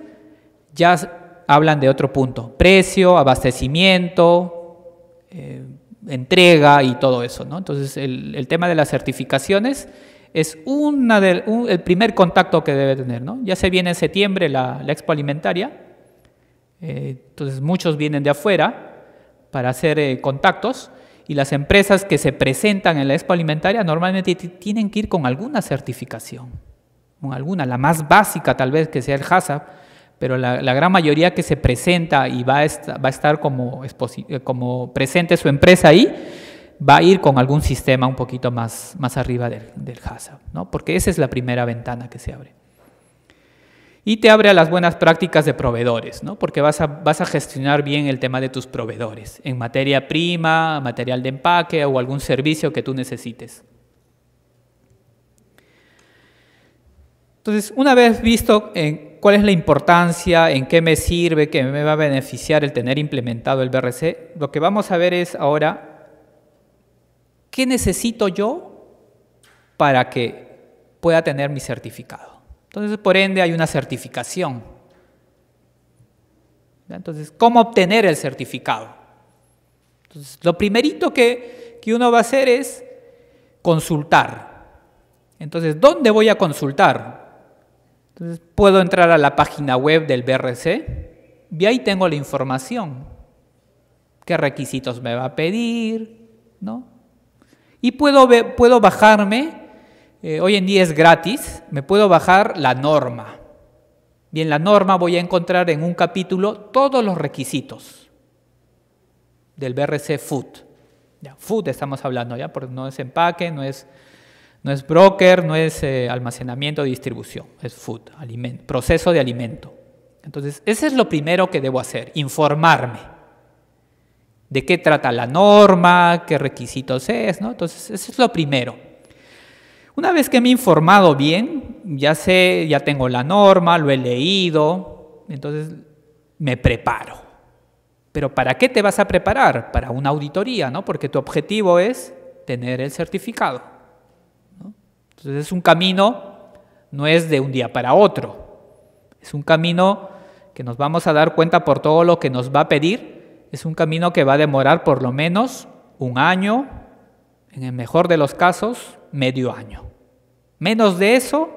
ya hablan de otro punto, precio, abastecimiento, eh, entrega y todo eso. ¿no? Entonces el tema de las certificaciones es una del, el primer contacto que debe tener. Ya se viene en septiembre la, la expo alimentaria, eh, entonces muchos vienen de afuera para hacer eh, contactos y las empresas que se presentan en la expo alimentaria normalmente tienen que ir con alguna certificación, con alguna, la más básica tal vez que sea el HASAP, pero la, gran mayoría que se presenta y va a, estar como, eh, como presente su empresa ahí, va a ir con algún sistema un poquito más, más arriba del, del porque esa es la primera ventana que se abre. Y te abre a las buenas prácticas de proveedores, ¿no? porque vas a, vas a gestionar bien el tema de tus proveedores en materia prima, material de empaque o algún servicio que tú necesites. Entonces, una vez visto cuál es la importancia, en qué me sirve, qué me va a beneficiar el tener implementado el BRC, lo que vamos a ver es ahora ¿Qué necesito yo para que pueda tener mi certificado? Entonces, por ende, hay una certificación. Entonces, ¿cómo obtener el certificado? Entonces, lo primerito que, que uno va a hacer es consultar. Entonces, ¿dónde voy a consultar? Entonces, puedo entrar a la página web del BRC y ahí tengo la información. ¿Qué requisitos me va a pedir? ¿No? Y puedo, bajarme, eh, hoy en día es gratis, me puedo bajar la norma. Y en la norma voy a encontrar en un capítulo todos los requisitos del BRC Food. Ya, food estamos hablando, ya, porque no es empaque, no es, no es broker, no es eh, almacenamiento o distribución, es food, proceso de alimento. Entonces, ese es lo primero que debo hacer, informarme de qué trata la norma, qué requisitos es, ¿no? Entonces, eso es lo primero. Una vez que me he informado bien, ya sé, ya tengo la norma, lo he leído, entonces me preparo. Pero ¿para qué te vas a preparar? Para una auditoría, ¿no? Porque tu objetivo es tener el certificado. Entonces es un camino, no es de un día para otro. Es un camino que nos vamos a dar cuenta por todo lo que nos va a pedir es un camino que va a demorar por lo menos un año, en el mejor de los casos, medio año. Menos de eso,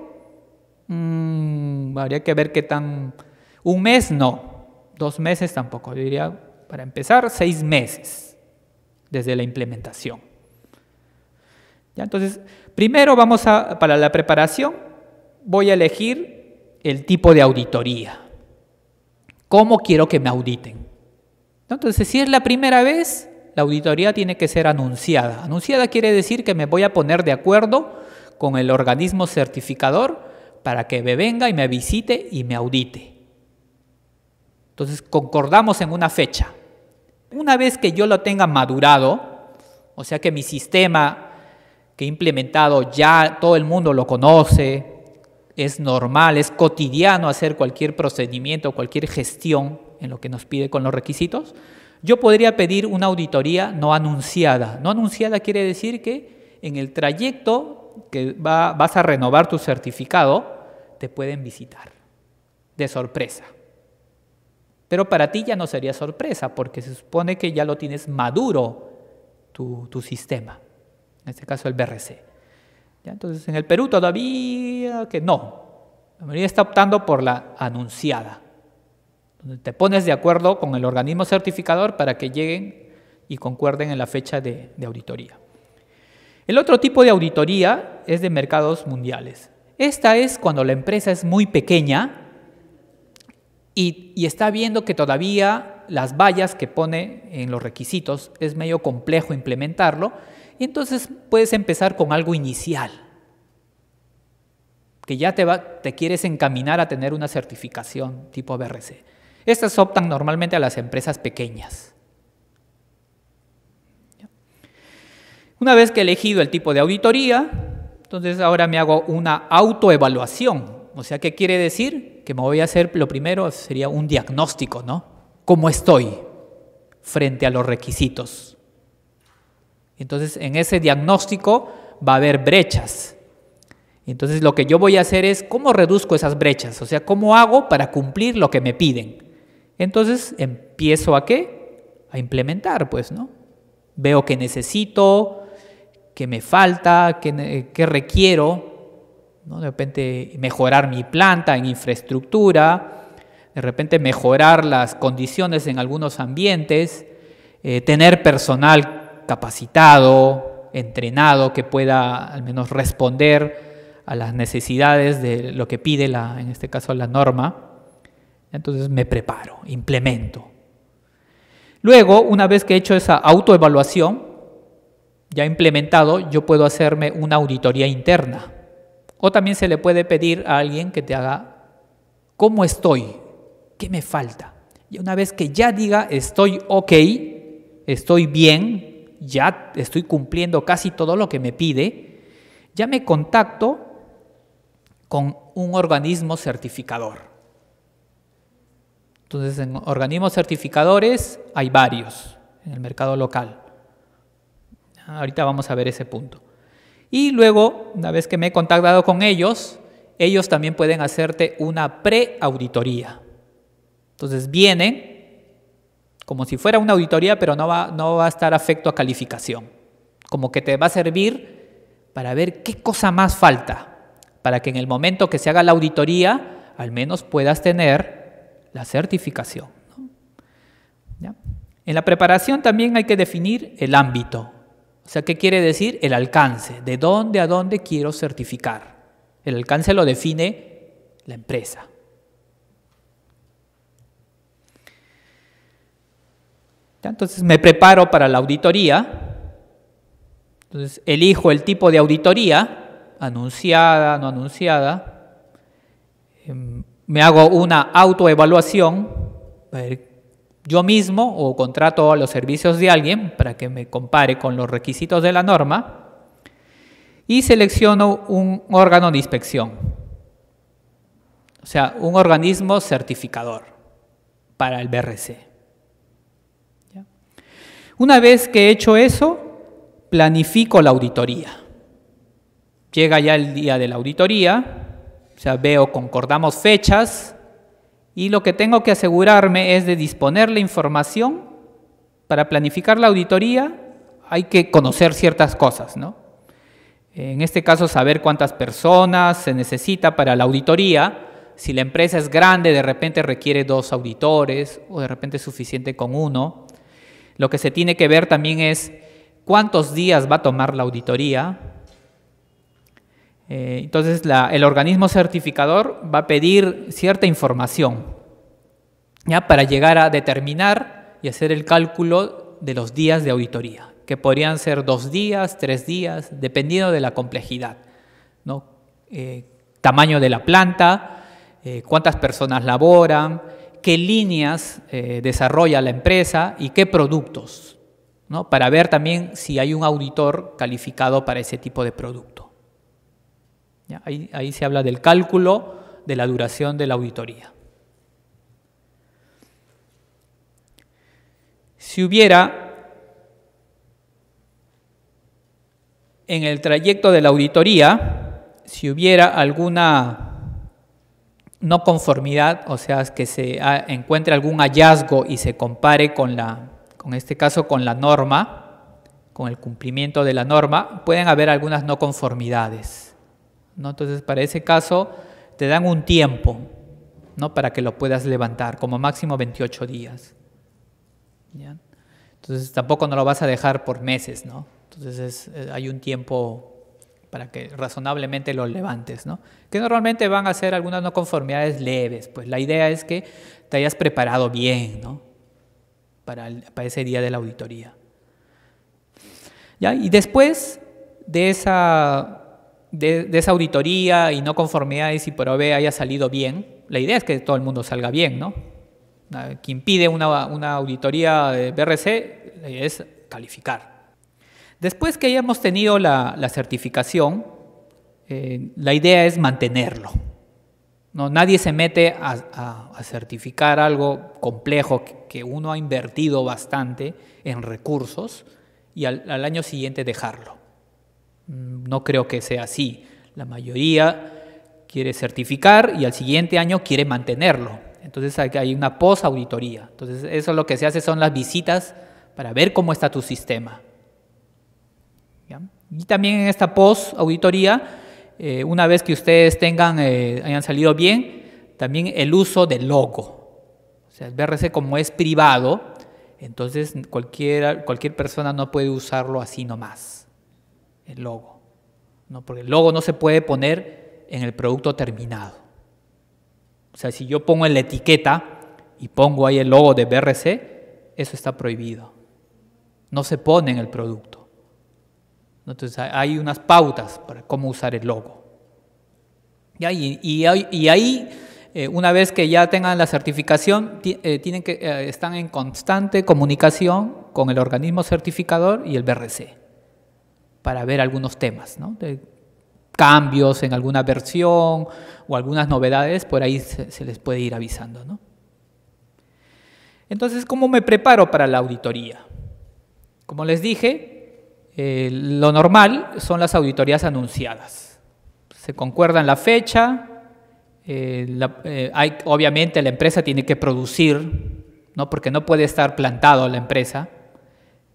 mm, habría que ver qué tan... Un mes no, dos meses tampoco, yo diría, para empezar, seis meses desde la implementación. Entonces, primero vamos a, para la preparación, voy a elegir el tipo de auditoría. ¿Cómo quiero que me auditen? Entonces, si es la primera vez, la auditoría tiene que ser anunciada. Anunciada quiere decir que me voy a poner de acuerdo con el organismo certificador para que me venga y me visite y me audite. Entonces, concordamos en una fecha. Una vez que yo lo tenga madurado, o sea que mi sistema que he implementado ya todo el mundo lo conoce, es normal, es cotidiano hacer cualquier procedimiento, cualquier gestión en lo que nos pide con los requisitos, yo podría pedir una auditoría no anunciada. No anunciada quiere decir que en el trayecto que vas a renovar tu certificado, te pueden visitar de sorpresa. Pero para ti ya no sería sorpresa, porque se supone que ya lo tienes maduro tu, sistema, en este caso el BRC. Entonces, en el Perú todavía que no. La mayoría está optando por la anunciada. Te pones de acuerdo con el organismo certificador para que lleguen y concuerden en la fecha de, auditoría. El otro tipo de auditoría es de mercados mundiales. Esta es cuando la empresa es muy pequeña y, está viendo que todavía las vallas que pone en los requisitos es medio complejo implementarlo y entonces puedes empezar con algo inicial que ya te, te quieres encaminar a tener una certificación tipo BRC. Estas optan normalmente a las empresas pequeñas. Una vez que he elegido el tipo de auditoría, entonces ahora me hago una autoevaluación. O sea, ¿qué quiere decir? Que me voy a hacer, lo primero sería un diagnóstico, ¿no? ¿Cómo estoy frente a los requisitos? Entonces, en ese diagnóstico va a haber brechas. Entonces, lo que yo voy a hacer es cómo reduzco esas brechas, o sea, cómo hago para cumplir lo que me piden. Entonces empiezo a qué? A implementar, pues, ¿no? Veo que necesito, que me falta, que, requiero, ¿no? De repente mejorar mi planta en infraestructura, de repente mejorar las condiciones en algunos ambientes, eh, tener personal capacitado, entrenado, que pueda al menos responder a las necesidades de lo que pide la, en este caso la norma. Entonces me preparo, implemento. Luego, una vez que he hecho esa autoevaluación, ya implementado, yo puedo hacerme una auditoría interna. O también se le puede pedir a alguien que te haga cómo estoy, qué me falta. Y una vez que ya diga estoy ok, estoy bien, ya estoy cumpliendo casi todo lo que me pide, ya me contacto con un organismo certificador. Entonces, en organismos certificadores hay varios en el mercado local. Ahorita vamos a ver ese punto. Y luego, una vez que me he contactado con ellos, ellos también pueden hacerte una pre-auditoría. Entonces viene como si fuera una auditoría, pero no va a estar afecto a calificación. Como que te va a servir para ver qué cosa más falta, para que en el momento que se haga la auditoría, al menos puedas tener la certificación. En la preparación también hay que definir el ámbito, o sea, ¿qué quiere decir? El alcance, de dónde a dónde quiero certificar. El alcance lo define la empresa. Entonces me preparo para la auditoría, entonces elijo el tipo de auditoría, anunciada, no anunciada, em, me hago una autoevaluación, yo mismo o contrato a los servicios de alguien para que me compare con los requisitos de la norma y selecciono un órgano de inspección, o sea, un organismo certificador para el BRC. Una vez que he hecho eso, planifico la auditoría. Llega ya el día de la auditoría, o sea, veo, concordamos fechas y lo que tengo que asegurarme es de disponer la información para planificar la auditoría. Hay que conocer ciertas cosas, ¿no? En este caso, saber cuántas personas se necesita para la auditoría. Si la empresa es grande, de repente requiere dos auditores o de repente es suficiente con uno. Lo que se tiene que ver también es cuántos días va a tomar la auditoría, eh, entonces, el organismo certificador va a pedir cierta información ¿ya? para llegar a determinar y hacer el cálculo de los días de auditoría, que podrían ser dos días, tres días, dependiendo de la complejidad, eh, tamaño de la planta, eh, cuántas personas laboran, qué líneas desarrolla la empresa y qué productos, para ver también si hay un auditor calificado para ese tipo de producto. Ahí, se habla del cálculo de la duración de la auditoría. Si hubiera en el trayecto de la auditoría, si hubiera alguna no conformidad, o sea, que se ah, encuentre algún hallazgo y se compare con la, con este caso, con la norma, con el cumplimiento de la norma, pueden haber algunas no conformidades. Entonces, para ese caso, te dan un tiempo, ¿no? Para que lo puedas levantar, como máximo 28 días. Entonces, tampoco no lo vas a dejar por meses, ¿no? Entonces, eh, hay un tiempo para que razonablemente lo levantes, Que normalmente van a ser algunas no conformidades leves, pues la idea es que te hayas preparado bien, ¿no? Para, ese día de la auditoría. Y después de esa de, esa auditoría y no conformidades y provee haya salido bien. La idea es que todo el mundo salga bien, ¿no? Ah, quien impide una, auditoría de BRC eh, es calificar. Después que hayamos tenido la, certificación, eh, la idea es mantenerlo. No, nadie se mete a, certificar algo complejo que, uno ha invertido bastante en recursos y al año siguiente dejarlo. Mm, no creo que sea así. La mayoría quiere certificar y al siguiente año quiere mantenerlo. Entonces hay una auditoría. Entonces eso lo que se hace son las visitas para ver cómo está tu sistema. Y también en esta post auditoría, eh, una vez que ustedes tengan, eh, hayan salido bien, también el uso del logo. O sea, el BRC como es privado, entonces cualquier, cualquier persona no puede usarlo así nomás el logo. ¿no? Porque el logo no se puede poner en el producto terminado. O sea, si yo pongo en la etiqueta y pongo ahí el logo de BRC, eso está prohibido. No se pone en el producto. Entonces hay unas pautas para cómo usar el logo. Y, ahí, eh, una vez que ya tengan la certificación, eh, tienen que, eh, están en constante comunicación con el organismo certificador y el BRC para ver algunos temas, cambios en alguna versión o algunas novedades, por ahí se, les puede ir avisando, Entonces, ¿cómo me preparo para la auditoría? Como les dije, eh, lo normal son las auditorías anunciadas. Se concuerdan la fecha, eh, eh, obviamente la empresa tiene que producir, porque no puede estar plantado la empresa,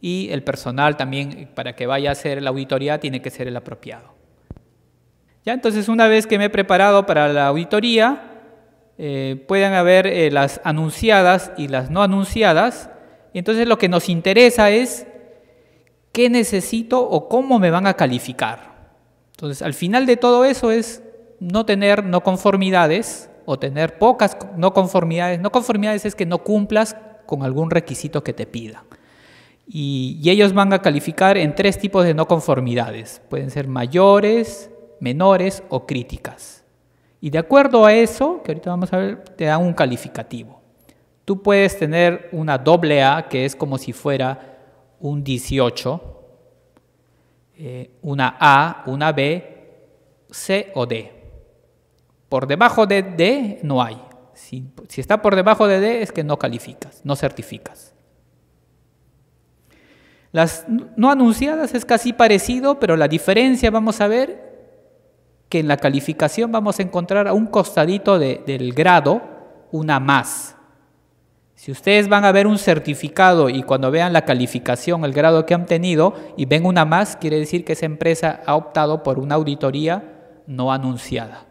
y el personal también eh, para que vaya a hacer la auditoría tiene que ser el apropiado. Ya entonces una vez que me he preparado para la auditoría, eh, pueden haber eh, las anunciadas y las no anunciadas. entonces lo que nos interesa es qué necesito o cómo me van a calificar. Entonces al final de todo eso es no tener no conformidades o tener pocas no conformidades. No conformidades es que no cumplas con algún requisito que te pida. Y, ellos van a calificar en tres tipos de no conformidades. Pueden ser mayores, menores o críticas. Y de acuerdo a eso, que ahorita vamos a ver, te dan un calificativo. Tú puedes tener una doble A, que es como si fuera un 18, eh, una A, una B, C o D. Por debajo de D no hay. si está por debajo de D es que no calificas, no certificas. Las no anunciadas es casi parecido, pero la diferencia vamos a ver que en la calificación vamos a encontrar a un costadito del grado una más. Si ustedes van a ver un certificado y cuando vean la calificación, el grado que han tenido y ven una más, quiere decir que esa empresa ha optado por una auditoría no anunciada.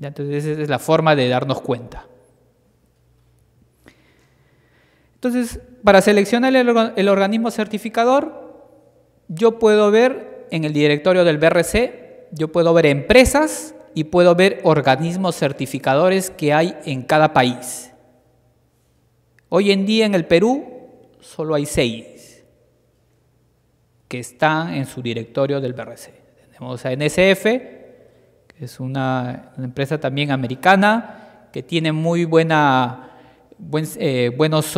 Entonces esa es la forma de darnos cuenta. Entonces, para seleccionar el organismo certificador, yo puedo ver en el directorio del BRC, yo puedo ver empresas y puedo ver organismos certificadores que hay en cada país. Hoy en día en el Perú solo hay seis que están en su directorio del BRC. Tenemos a NSF, que es una empresa también americana, que tiene muy buena eh, buenos,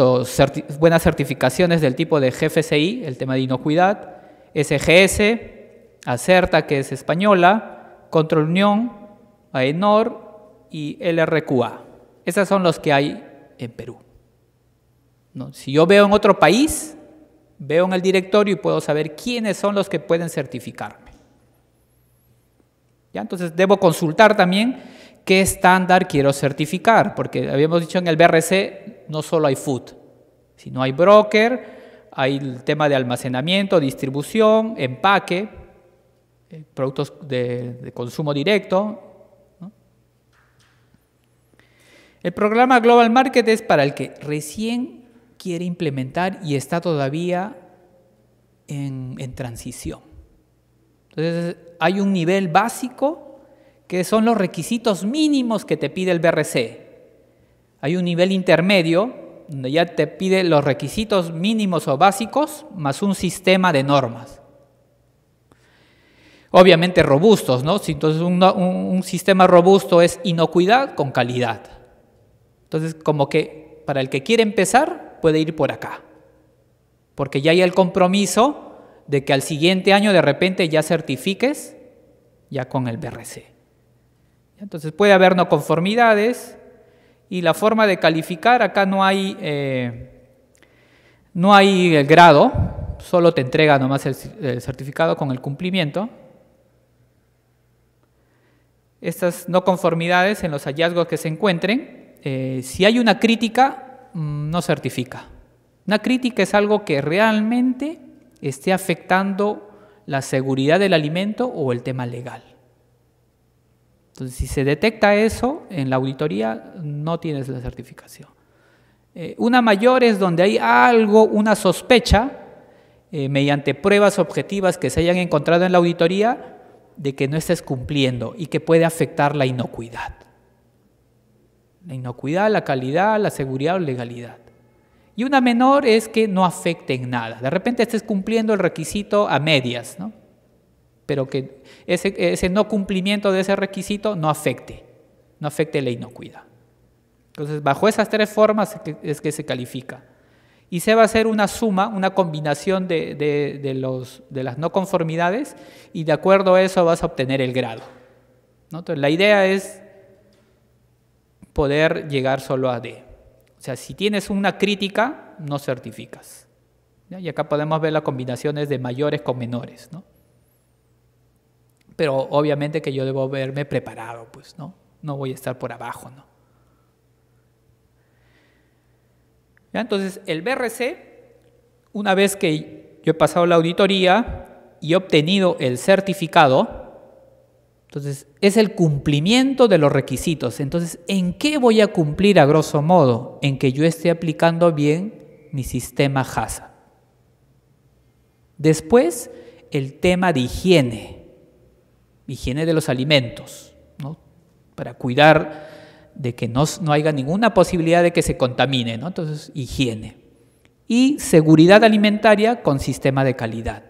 buenas certificaciones del tipo de GFCI, el tema de inocuidad, SGS, ACERTA, que es española, Control Unión, AENOR y LRQA. Esos son los que hay en Perú. Si yo veo en otro país, veo en el directorio y puedo saber quiénes son los que pueden certificarme. ¿Ya? Entonces debo consultar también qué estándar quiero certificar, porque habíamos dicho en el BRC no solo hay food, sino hay broker, hay el tema de almacenamiento, distribución, empaque, eh, productos de, consumo directo. El programa Global Market es para el que recién quiere implementar y está todavía en transición. Entonces hay un nivel básico que son los requisitos mínimos que te pide el BRC. Hay un nivel intermedio donde ya te pide los requisitos mínimos o básicos más un sistema de normas. Obviamente robustos, ¿no? Entonces un, un sistema robusto es inocuidad con calidad. Entonces como que para el que quiere empezar puede ir por acá, porque ya hay el compromiso de que al siguiente año de repente ya certifiques ya con el BRC. Entonces puede haber no conformidades y la forma de calificar, acá no hay, eh, no hay grado, solo te entrega nomás el, certificado con el cumplimiento. Estas no conformidades en los hallazgos que se encuentren, eh, si hay una crítica, mm, no certifica. Una crítica es algo que realmente esté afectando la seguridad del alimento o el tema legal. Entonces, si se detecta eso, en la auditoría no tienes la certificación. Eh, una mayor es donde hay algo, una sospecha, eh, mediante pruebas objetivas que se hayan encontrado en la auditoría, de que no estés cumpliendo y que puede afectar la inocuidad. La inocuidad, la calidad, la seguridad o legalidad. Y una menor es que no afecte en nada. De repente estés cumpliendo el requisito a medias, ¿no? pero que ese, no cumplimiento de ese requisito no afecte, no afecte la inocuidad. Entonces, bajo esas tres formas es que se califica. Y se va a hacer una suma, una combinación de, los, de las no conformidades y de acuerdo a eso vas a obtener el grado. Entonces, la idea es poder llegar solo a D. O sea, si tienes una crítica, no certificas. Y acá podemos ver las combinaciones de mayores con menores. ¿no? Pero obviamente que yo debo verme preparado, pues, ¿no? No voy a estar por abajo, ¿no? Entonces, el BRC, una vez que yo he pasado la auditoría y he obtenido el certificado, entonces, es el cumplimiento de los requisitos. Entonces, ¿en qué voy a cumplir a grosso modo? En que yo esté aplicando bien mi sistema HASA. Después, el tema de higiene higiene de los alimentos, para cuidar de que no, haya ninguna posibilidad de que se contamine, entonces higiene. Y seguridad alimentaria con sistema de calidad.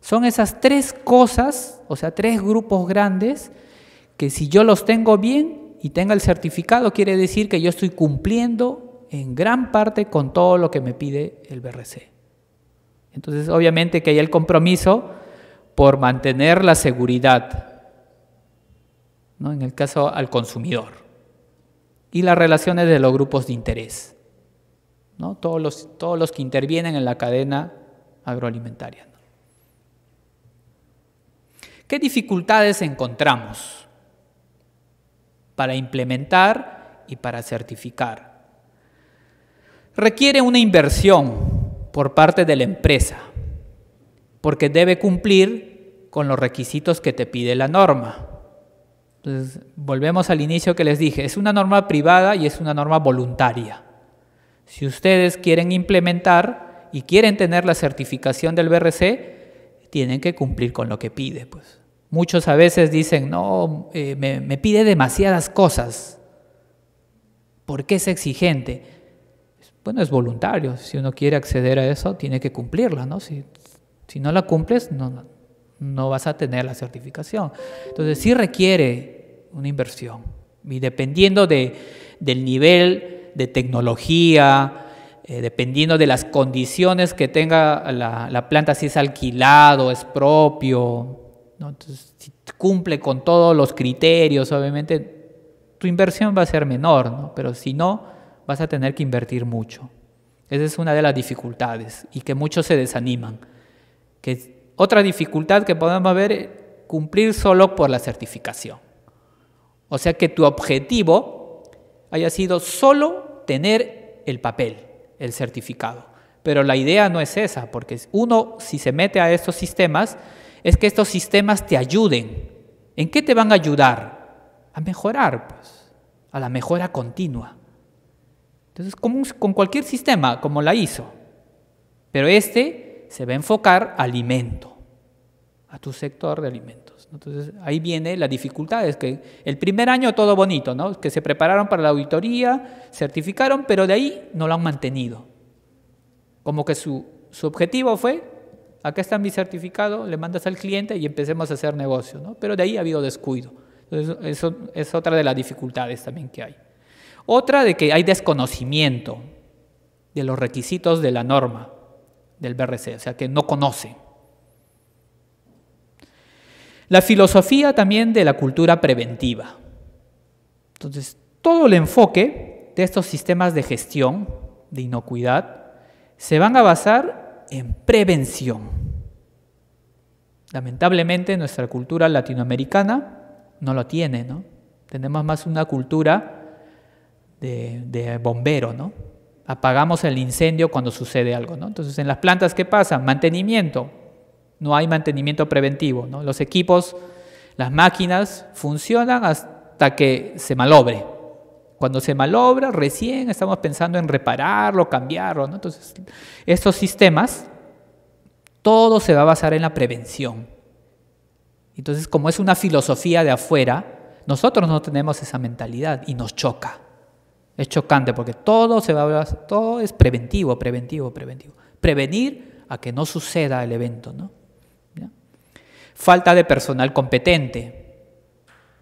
Son esas tres cosas, o sea, tres grupos grandes, que si yo los tengo bien y tenga el certificado, quiere decir que yo estoy cumpliendo en gran parte con todo lo que me pide el BRC. Entonces, obviamente que hay el compromiso por mantener la seguridad, ¿no? en el caso al consumidor, y las relaciones de los grupos de interés, ¿no? todos, los, que intervienen en la cadena agroalimentaria. ¿Qué dificultades encontramos para implementar y para certificar? Requiere una inversión por parte de la empresa porque debe cumplir con los requisitos que te pide la norma. Entonces, volvemos al inicio que les dije, es una norma privada y es una norma voluntaria. Si ustedes quieren implementar y quieren tener la certificación del BRC, tienen que cumplir con lo que pide. Pues. Muchos a veces dicen, no, eh, me, pide demasiadas cosas. ¿Por qué es exigente? Bueno, es voluntario. Si uno quiere acceder a eso, tiene que cumplirla, ¿no? Si si no la cumples, no, vas a tener la certificación. Entonces sí requiere una inversión. Y dependiendo de, del nivel de tecnología, eh, dependiendo de las condiciones que tenga la, planta, si es alquilado, es propio, ¿no? si cumple con todos los criterios, obviamente tu inversión va a ser menor, pero si no, vas a tener que invertir mucho. Esa es una de las dificultades y que muchos se desaniman otra dificultad que podemos ver es cumplir solo por la certificación. O sea que tu objetivo haya sido solo tener el papel, el certificado. Pero la idea no es esa, porque uno si se mete a estos sistemas es que estos sistemas te ayuden. ¿En qué te van a ayudar? A mejorar, pues, a la mejora continua. Entonces, con cualquier sistema, como la hizo. Pero este se va a enfocar alimento, a tu sector de alimentos. Entonces ahí viene la dificultad, es que el primer año todo bonito, ¿no? que se prepararon para la auditoría, certificaron, pero de ahí no lo han mantenido. Como que su, su objetivo fue, acá está mi certificado, le mandas al cliente y empecemos a hacer negocio, ¿no? pero de ahí ha habido descuido. Entonces eso es otra de las dificultades también que hay. Otra de que hay desconocimiento de los requisitos de la norma del BRC, o sea que no conoce. La filosofía también de la cultura preventiva. Entonces, todo el enfoque de estos sistemas de gestión de inocuidad se van a basar en prevención. Lamentablemente nuestra cultura latinoamericana no lo tiene, ¿no? Tenemos más una cultura de, de bombero, ¿no? Apagamos el incendio cuando sucede algo, ¿no? Entonces, en las plantas, ¿qué pasa? Mantenimiento. No hay mantenimiento preventivo, ¿no? Los equipos, las máquinas funcionan hasta que se malobre. Cuando se malobra, recién estamos pensando en repararlo, cambiarlo, Entonces, estos sistemas, todo se va a basar en la prevención. Entonces, como es una filosofía de afuera, nosotros no tenemos esa mentalidad y nos choca. Es chocante porque todo se va a todo es preventivo, preventivo, preventivo. Prevenir a que no suceda el evento, ¿no? Falta de personal competente.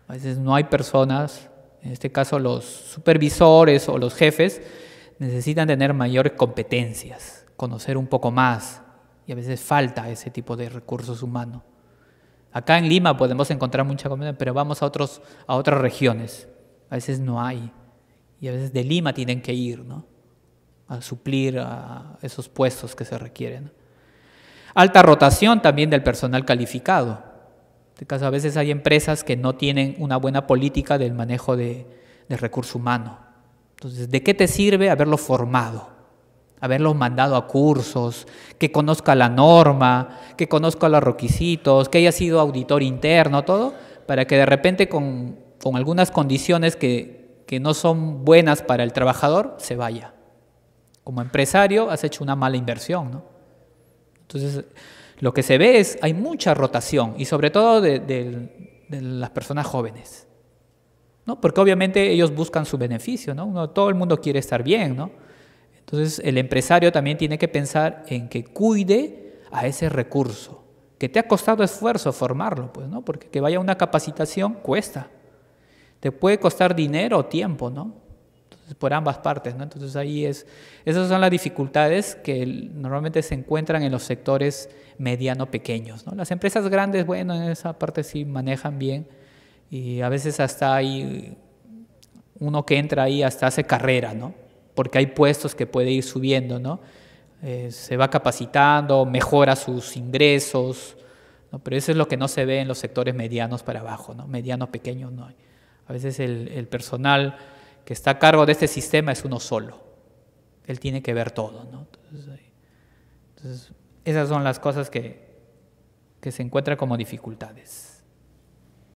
A veces no hay personas, en este caso los supervisores o los jefes, necesitan tener mayores competencias, conocer un poco más. Y a veces falta ese tipo de recursos humanos. Acá en Lima podemos encontrar mucha comida, pero vamos a, otros, a otras regiones. A veces no hay y a veces de Lima tienen que ir ¿no? a suplir a esos puestos que se requieren. Alta rotación también del personal calificado. En este caso, a veces hay empresas que no tienen una buena política del manejo de, de recurso humano. Entonces, ¿de qué te sirve haberlo formado? Haberlo mandado a cursos, que conozca la norma, que conozca los requisitos, que haya sido auditor interno, todo, para que de repente con, con algunas condiciones que, no son buenas para el trabajador, se vaya. Como empresario has hecho una mala inversión, ¿no? Entonces, lo que se ve es, hay mucha rotación, y sobre todo de, las personas jóvenes, ¿no? Porque obviamente ellos buscan su beneficio, ¿no? todo el mundo quiere estar bien, ¿no? Entonces, el empresario también tiene que pensar en que cuide a ese recurso, que te ha costado esfuerzo formarlo, pues, ¿no? Porque que vaya a una capacitación cuesta. Te puede costar dinero o tiempo, ¿no? Entonces, por ambas partes, ¿no? Entonces ahí es, esas son las dificultades que normalmente se encuentran en los sectores mediano-pequeños, ¿no? Las empresas grandes, bueno, en esa parte sí manejan bien y a veces hasta hay uno que entra ahí hasta hace carrera, ¿no? Porque hay puestos que puede ir subiendo, ¿no? Eh, se va capacitando, mejora sus ingresos, ¿no? pero eso es lo que no se ve en los sectores medianos para abajo, ¿no? mediano pequeño no hay. A veces el, personal que está a cargo de este sistema es uno solo. Él tiene que ver todo. Entonces, esas son las cosas que se encuentran como dificultades.